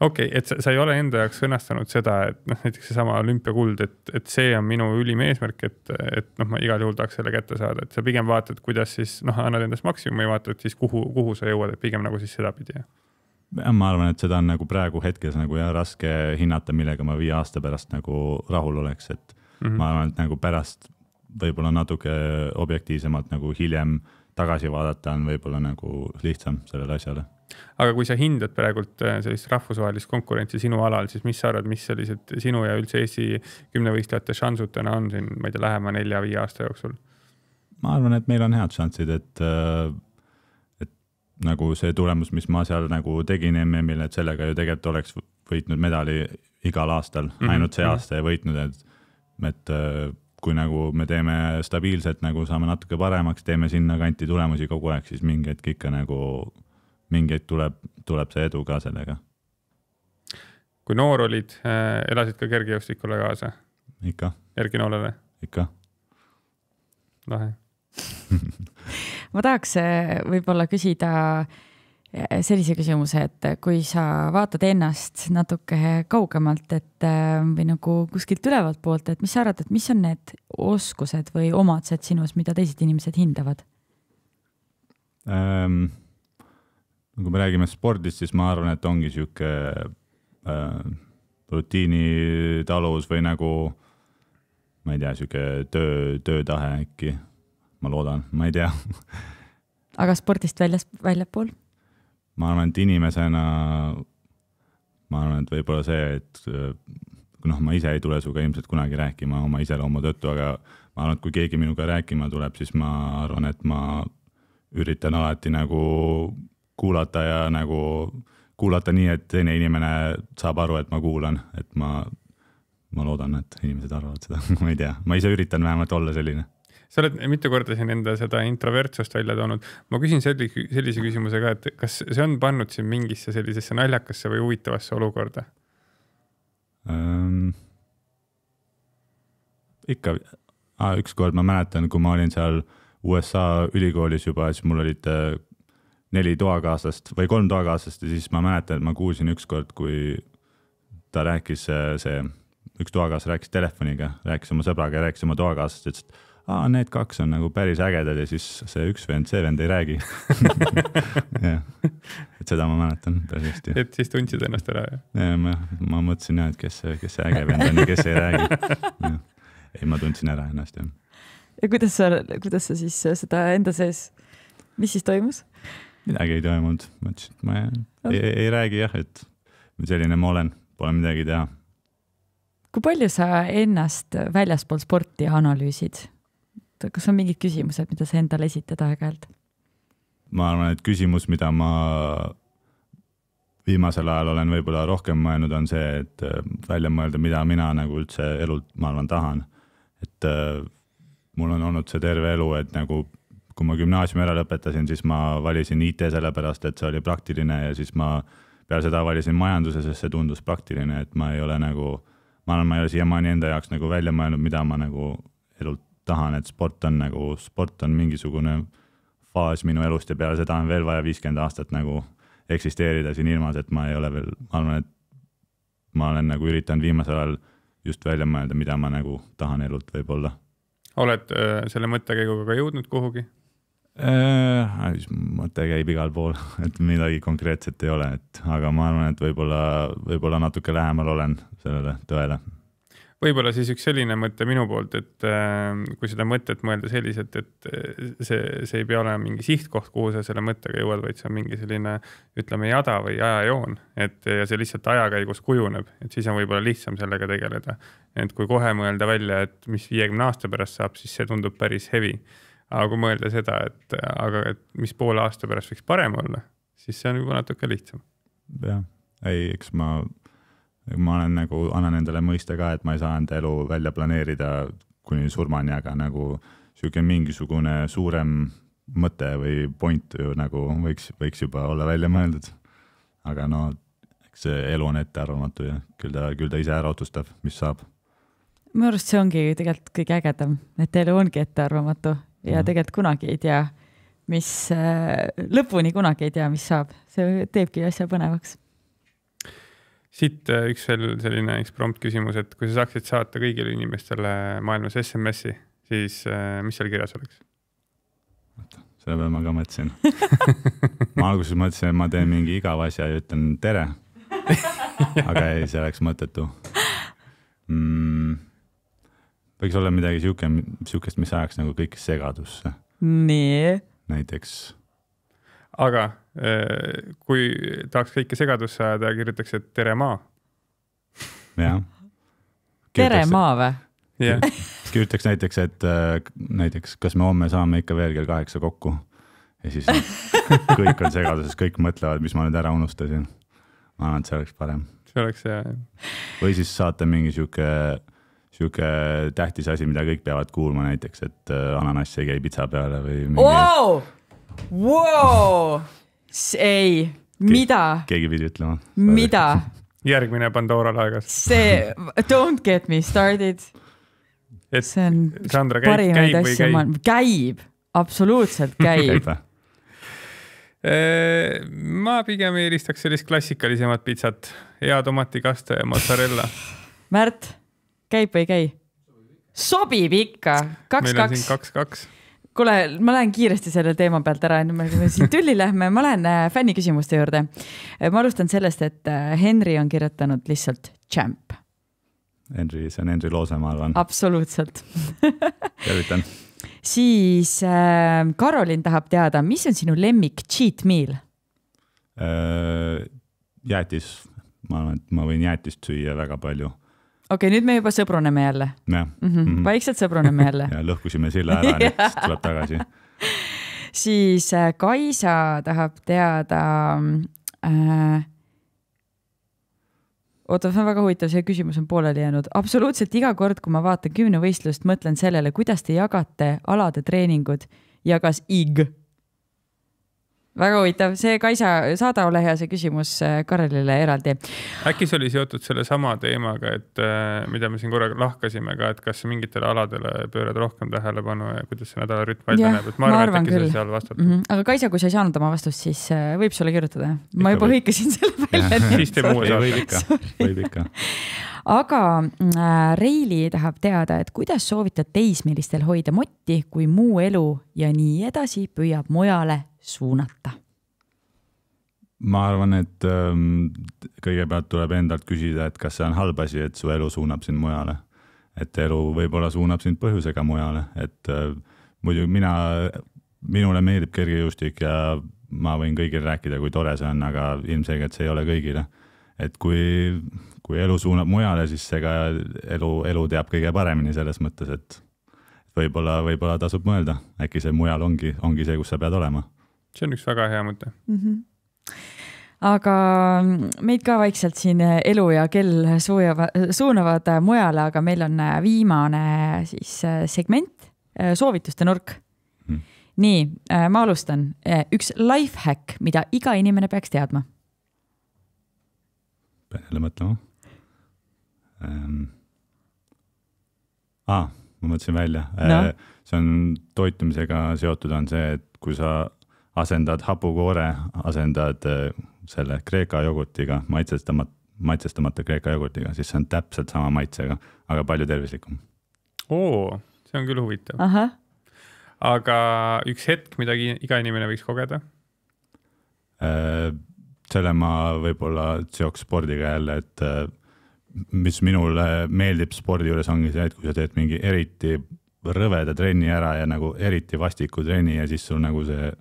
[SPEAKER 2] okei okay,, et sa, sa ei ole enda jaoks sõnastanud seda, et noh, näiteks seesama olümpiakuld, et, et see on minu ülim eesmärk, et, et noh, ma igal juhul tahaks selle kätte saada, et sa pigem vaatad, kuidas siis noh, annad endast maksimumi, vaatad siis kuhu, kuhu sa jõuad, et pigem nagu siis sedapidi
[SPEAKER 3] ma arvan, et seda on nagu praegu hetkes nagu jah, raske hinnata, millega ma viie aasta pärast nagu rahul oleks, et mm -hmm. ma arvan, et nagu pärast võib-olla natuke objektiivsemalt nagu hiljem tagasi vaadata on võib-olla nagu lihtsam sellele asjale.
[SPEAKER 2] aga kui sa hindad praegult äh, sellist rahvusvahelist konkurentsi sinu alal, siis mis sa arvad, mis sellised sinu ja üldse Eesti kümnevõistlejate šansutena on siin, ma ei tea, lähema nelja-viie aasta jooksul?
[SPEAKER 3] ma arvan, et meil on head šansid, et äh, nagu see tulemus, mis ma seal nagu tegin MM-il, et sellega ju tegelikult oleks võitnud medali igal aastal mm, -hmm. ainult see mhm. aasta ei võitnud, et, et äh, kui nagu me teeme stabiilselt, nagu saame natuke paremaks, teeme sinnakanti tulemusi kogu aeg, siis mingi hetk ikka nagu, mingi hetk tuleb, tuleb see edu ka sellega.
[SPEAKER 2] kui noor olid, äh, elasid ka kergejõustikule kaasa? ikka. Erki Noolele? ikka. lahe
[SPEAKER 1] ma tahaks eh, võib-olla küsida eh, sellise küsimuse, et eh, kui sa vaatad ennast natuke kaugemalt, et või nagu kuskilt ülevalt poolt, et mis sa arvad, et mis on need oskused või omadused sinus, mida teised inimesed hindavad
[SPEAKER 3] ähm,? kui me räägime spordist, siis ma arvan, et ongi sihuke äh, rutiinitalus või nagu ma ei tea, sihuke töö, töötahe äkki ma loodan, ma ei tea
[SPEAKER 1] aga spordist väljas, väljapool?
[SPEAKER 3] ma arvan, et inimesena, ma arvan, et võib-olla see, et äh, noh, ma ise ei tule sinuga ilmselt kunagi rääkima oma iseloomu tõttu, aga ma arvan, et kui keegi minuga rääkima tuleb, siis ma arvan, et ma üritan alati nagu kuulata ja nagu kuulata nii, et teine inimene saab aru, et ma kuulan, et ma, ma loodan, et inimesed arvavad seda ma ei tea, ma ise üritan vähemalt olla selline
[SPEAKER 2] sa oled mitu korda siin enda seda introvertsust välja toonud. ma küsin selli, sellise küsimuse ka, et kas see on pannud sind mingisse sellisesse naljakasse või huvitavasse olukorda
[SPEAKER 3] um,? ikka ah,, ükskord ma mäletan, kui ma olin seal USA ülikoolis juba, siis mul olid äh, neli toakaaslast või kolm toakaaslast ja siis ma mäletan, et ma kuulsin ükskord, kui ta rääkis äh, see, üks toakaaslane rääkis telefoniga, rääkis oma sõbraga ja rääkis oma toakaaslast, ütles, et aa, need kaks on nagu päris ägedad ja siis see üks vend, see vend ei räägi jah, et seda ma mäletan päris hästi.
[SPEAKER 2] et siis tundsid ennast ära, jah?
[SPEAKER 3] ja ma, ma mõtlesin jah, et kes, kes see äge vend on ja kes ei räägi. ei, ma tundsin ära ennast, jah.
[SPEAKER 1] ja kuidas sa, kuidas sa siis äh, seda enda sees, mis siis toimus?
[SPEAKER 3] midagi ei toimunud, mõtlesin, et ma ei, ei, ei räägi jah, et selline ma olen, pole midagi teha.
[SPEAKER 1] kui palju sa ennast väljaspool sporti analüüsid? et kas on mingid küsimused, mida sa endale esitad aeg-ajalt?
[SPEAKER 3] ma arvan, et küsimus, mida ma viimasel ajal olen võib-olla rohkem mõelnud, on see, et äh, välja mõelda, mida mina nagu üldse elult, ma arvan, tahan. et äh, mul on olnud see terve elu, et nagu kui ma gümnaasiumi ära lõpetasin, siis ma valisin IT sellepärast, et see oli praktiline ja siis ma peale seda valisin majanduse, sest see tundus praktiline, et ma ei ole nagu, ma arvan, ma ei ole siiamaani enda jaoks nagu välja mõelnud, mida ma nagu elult tahan, et sport on nagu, sport on mingisugune faas minu elust ja peale seda on veel vaja viiskümmend aastat nagu eksisteerida siin ilmas, et ma ei ole veel, ma arvan, et ma olen nagu üritanud viimasel ajal just välja mõelda, mida ma nagu tahan elult võib-olla.
[SPEAKER 2] oled öö, äh, selle mõttekäiguga ka jõudnud kuhugi?
[SPEAKER 3] Äh, mõte käib igal pool, et midagi konkreetset ei ole, et aga ma arvan, et võib-olla, võib-olla natuke lähemal olen sellele tõele
[SPEAKER 2] võib-olla siis üks selline mõte minu poolt, et ähm, kui seda mõtet mõelda selliselt, et äh, see, see ei pea olema mingi sihtkoht, kuhu sa selle mõttega jõuad, vaid see on mingi selline ütleme jada või ajajoon, et ja see lihtsalt aja käigus kujuneb, et siis on võib-olla lihtsam sellega tegeleda. et kui kohe mõelda välja, et mis viiekümne aasta pärast saab, siis see tundub päris heavy. aga kui mõelda seda, et aga, et mis poole aasta pärast võiks parem olla, siis see on juba natuke lihtsam. jah,
[SPEAKER 3] ei, eks ma ma olen nagu, annan endale mõista ka, et ma ei saa enda elu välja planeerida kuni surmani, aga nagu sihuke mingisugune suurem mõte või point ju nagu võiks, võiks juba olla välja mõeldud. aga no eks see elu on ettearvamatu ja küll ta, küll ta ise ära otsustab, mis saab.
[SPEAKER 1] minu arust see ongi tegelikult kõige ägedam, et elu ongi ettearvamatu ja, ja tegelikult kunagi ei tea, mis, lõpuni kunagi ei tea, mis saab, see teebki asja põnevaks
[SPEAKER 2] siit äh, üks veel selline eksprompt küsimus, et kui sa saaksid saata kõigile inimestele maailmas SMS-i, siis äh, mis seal kirjas oleks?
[SPEAKER 3] oota, selle peale ma ka mõtlesin ma alguses mõtlesin, et ma teen mingi igava asja ja ütlen tere aga ei, see oleks mõttetu mm,. võiks olla midagi sihuke, sihukest, mis ajaks nagu kõik segadusse.
[SPEAKER 2] nii. näiteks aga äh, kui tahaks kõike segadusse ajada, kirjutaks, et tere maa. jah. tere maa või?
[SPEAKER 3] jah yeah.. kirjutaks näiteks, et äh, näiteks, kas me homme saame ikka veel kell kaheksa kokku ja siis kõik on segaduses, kõik mõtlevad, mis ma nüüd ära unustasin. ma arvan, et see oleks parem.
[SPEAKER 2] see oleks hea, jah.
[SPEAKER 3] või siis saata mingi sihuke, sihuke tähtis asi, mida kõik peavad kuulma, näiteks, et äh, ananass ei käi pitsa peale või mingi...
[SPEAKER 2] wow!
[SPEAKER 1] wow!. ei, mida?
[SPEAKER 2] keegi pidi ütlema. mida? järgmine Pandora laegas. see
[SPEAKER 1] Don't get me started.
[SPEAKER 2] see on Sandra, käib, parimaid käib asju, ma olen,
[SPEAKER 1] käib, absoluutselt käib äh,
[SPEAKER 2] ma pigem eelistaks sellist klassikalisemat pitsat, hea tomatikaste ja mozzarella.
[SPEAKER 1] Märt, käib või ei käi? sobib ikka, kaks, kaks. kaks, kaks kuule, ma lähen kiiresti selle teema pealt ära, enne kui me siit tülli lähme, ma lähen äh, fänniküsimuste juurde. Äh, ma alustan sellest, et äh, Henri on kirjutanud lihtsalt champ.
[SPEAKER 3] Henri, see on Henri Loose, ma arvan.
[SPEAKER 1] absoluutselt tervitan. siis äh, Karolin tahab teada, mis on sinu lemmik cheat meal
[SPEAKER 3] äh,? jäätis, ma arvan, et ma võin jäätist süüa väga palju
[SPEAKER 1] okei okay,, nüüd me juba sõbruneme jälle.
[SPEAKER 3] jah mm -hmm.. vaikselt sõbruneme jälle ja lõhkusime silla ära, nüüd tuleb tagasi
[SPEAKER 1] siis äh, Kaisa tahab teada äh,. oota, see on väga huvitav, see küsimus on pooleli jäänud. absoluutselt iga kord, kui ma vaatan kümnevõistlust, mõtlen sellele, kuidas te jagate alade treeningud ja kas IG väga huvitav, see Kaisa, saada ole hea see küsimus äh, Karelile eraldi.
[SPEAKER 2] äkki see oli seotud sellesama teemaga, et äh, mida me siin korra lahkasime ka, et kas mingitele aladele pöörad rohkem tähelepanu ja kuidas see nädalarütm välja näeb, et ma arvan, arvan, et äkki küll. sa seal vastad mm.
[SPEAKER 1] -hmm. aga Kaisa, kui sa ei saanud oma vastust, siis äh, võib sulle kirjutada. ma juba hõikasin selle
[SPEAKER 2] välja. siis teeme uue saate. võib
[SPEAKER 3] ikka, võib ikka
[SPEAKER 1] aga Reili tahab teada, et kuidas soovitad teismelistel hoida motti, kui muu elu ja nii edasi püüab mujale suunata?
[SPEAKER 3] ma arvan, et ähm, kõigepealt tuleb endalt küsida, et kas see on halb asi, et su elu suunab sind mujale. et elu võib-olla suunab sind põhjusega mujale, et äh, muidu mina, minule meeldib kergejõustik ja ma võin kõigile rääkida, kui tore see on, aga ilmselgelt see ei ole kõigile. et kui, kui elu suunab mujale, siis ega elu, elu teab kõige paremini selles mõttes, et võib-olla, võib-olla tasub mõelda, äkki see mujal ongi, ongi see, kus sa pead
[SPEAKER 2] olema see on üks väga hea mõte
[SPEAKER 1] mm. -hmm aga meid ka vaikselt siin elu ja kell suujava, suunavad mujale, aga meil on viimane siis äh, segment, äh, soovituste nurk mm.. nii, äh, ma alustan. üks life hack, mida iga inimene peaks teadma.
[SPEAKER 3] pean jälle mõtlema ähm.. Ah, ma mõtlesin välja no.. see on toitumisega seotud, on see, et kui sa asendad hapukoore, asendad eh, selle kreeka jogurtiga, maitsestamata, maitsestamata kreeka jogurtiga, siis see on täpselt sama maitsega, aga palju tervislikum.
[SPEAKER 2] oo, see on küll huvitav. aga üks hetk, mida iga inimene võiks kogeda
[SPEAKER 3] äh,? selle ma võib-olla seoks spordiga jälle, et eh, mis minule meeldib spordi juures ongi see, et kui sa teed mingi eriti rõveda trenni ära ja nagu eriti vastiku trenni ja siis sul nagu see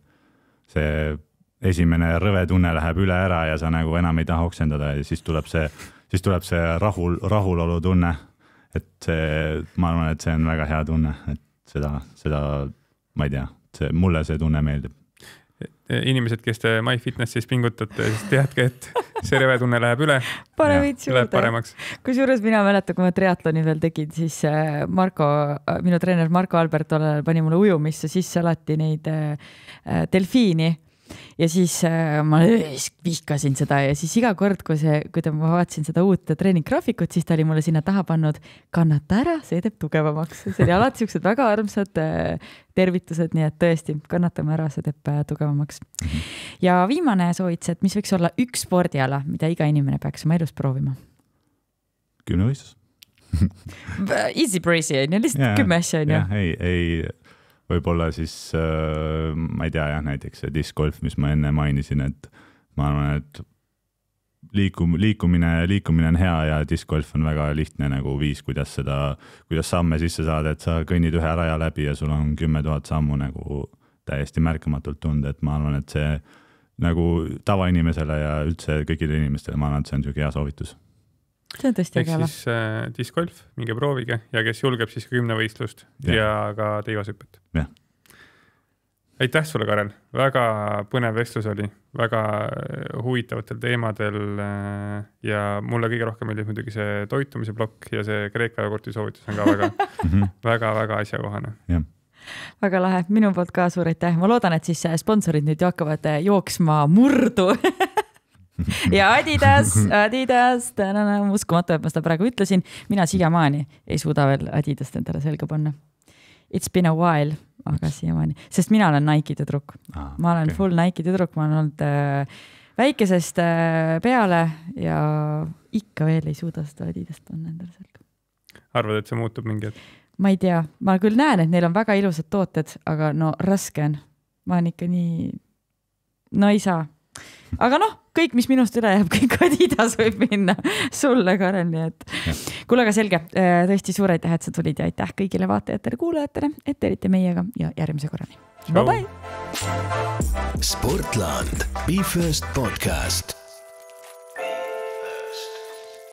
[SPEAKER 3] see esimene rõve tunne läheb üle ära ja sa nagu enam ei taha oksendada ja siis tuleb see, siis tuleb see rahul, rahulolu tunne. et see, ma arvan, et see on väga hea tunne, et seda, seda, ma ei tea, see mulle see tunne meeldib
[SPEAKER 2] inimesed, kes te MyFitnesse'is pingutate, siis teadke, et see rõvetunne läheb üle. pane veits juurde.
[SPEAKER 1] kusjuures mina mäletan, kui ma triatloni veel tegin, siis äh, Marko, äh, minu treener Marko Albert tollal pani mulle ujumisse sisse alati neid äh, delfiini ja siis äh, ma vihkasin seda ja siis iga kord, kui see, kui ta, ma vaatasin seda uut treeninggraafikut, siis ta oli mulle sinna taha pannud, kannata ära, see teeb tugevamaks. see oli alati siuksed väga armsad äh, tervitused, nii et tõesti, kannatame ära, see teeb äh, tugevamaks. ja viimane soovitus, et mis võiks olla üks spordiala, mida iga inimene peaks oma elus proovima? kümnevõistlus Easy breezy onju, lihtsalt yeah, kümme asja onju.
[SPEAKER 3] ei, ei võib-olla siis äh, ma ei tea jah, näiteks see disc golf, mis ma enne mainisin, et ma arvan, et liikum-, liikumine, liikumine on hea ja disc golf on väga lihtne nagu viis, kuidas seda, kuidas samme sisse saada, et sa kõnnid ühe raja läbi ja sul on kümme tuhat sammu nagu täiesti märkamatult tunda, et ma arvan, et see nagu tavainimesele ja üldse kõigile inimestele, ma arvan, et see on niisugune hea soovitus
[SPEAKER 2] see on tõesti äge. ehk siis noh. äh, disc golf, minge proovige ja kes julgeb, siis ka kümnevõistlust ja. ja ka teivashüpet. aitäh sulle, Karel, väga põnev vestlus oli, väga äh, huvitavatel teemadel äh, ja mulle kõige rohkem meeldib muidugi see toitumise plokk ja see Kreeka jogurti soovitus on ka väga väga-väga mhm. asjakohane
[SPEAKER 1] väga lahe, minu poolt ka suur aitäh, ma loodan, et siis äh, sponsorid nüüd hakkavad jooksma murdu ja Adidas, Adidas, uskumatu, et ma seda praegu ütlesin, mina siiamaani ei suuda veel Adidast endale selga panna. It's been a while, aga siiamaani, sest mina olen Nike'i tüdruk ah,. ma olen okay. full Nike'i tüdruk, ma olen olnud äh, väikesest äh, peale ja ikka veel ei suuda seda Adidast panna endale selga.
[SPEAKER 2] arvad, et see muutub mingi hetk?
[SPEAKER 1] ma ei tea, ma küll näen, et neil on väga ilusad tooted, aga no raske on. ma olen ikka nii, no ei saa aga noh, kõik, mis minust üle jääb, kõik Adidas võib minna sulle, Karen, nii et. kuule, aga selge, äh, tõesti suur aitäh, et sa tulid ja aitäh kõigile vaatajatele-kuulajatele, et olite meiega ja järgmise korrani.
[SPEAKER 3] Bye bye. Sportland, Be First podcast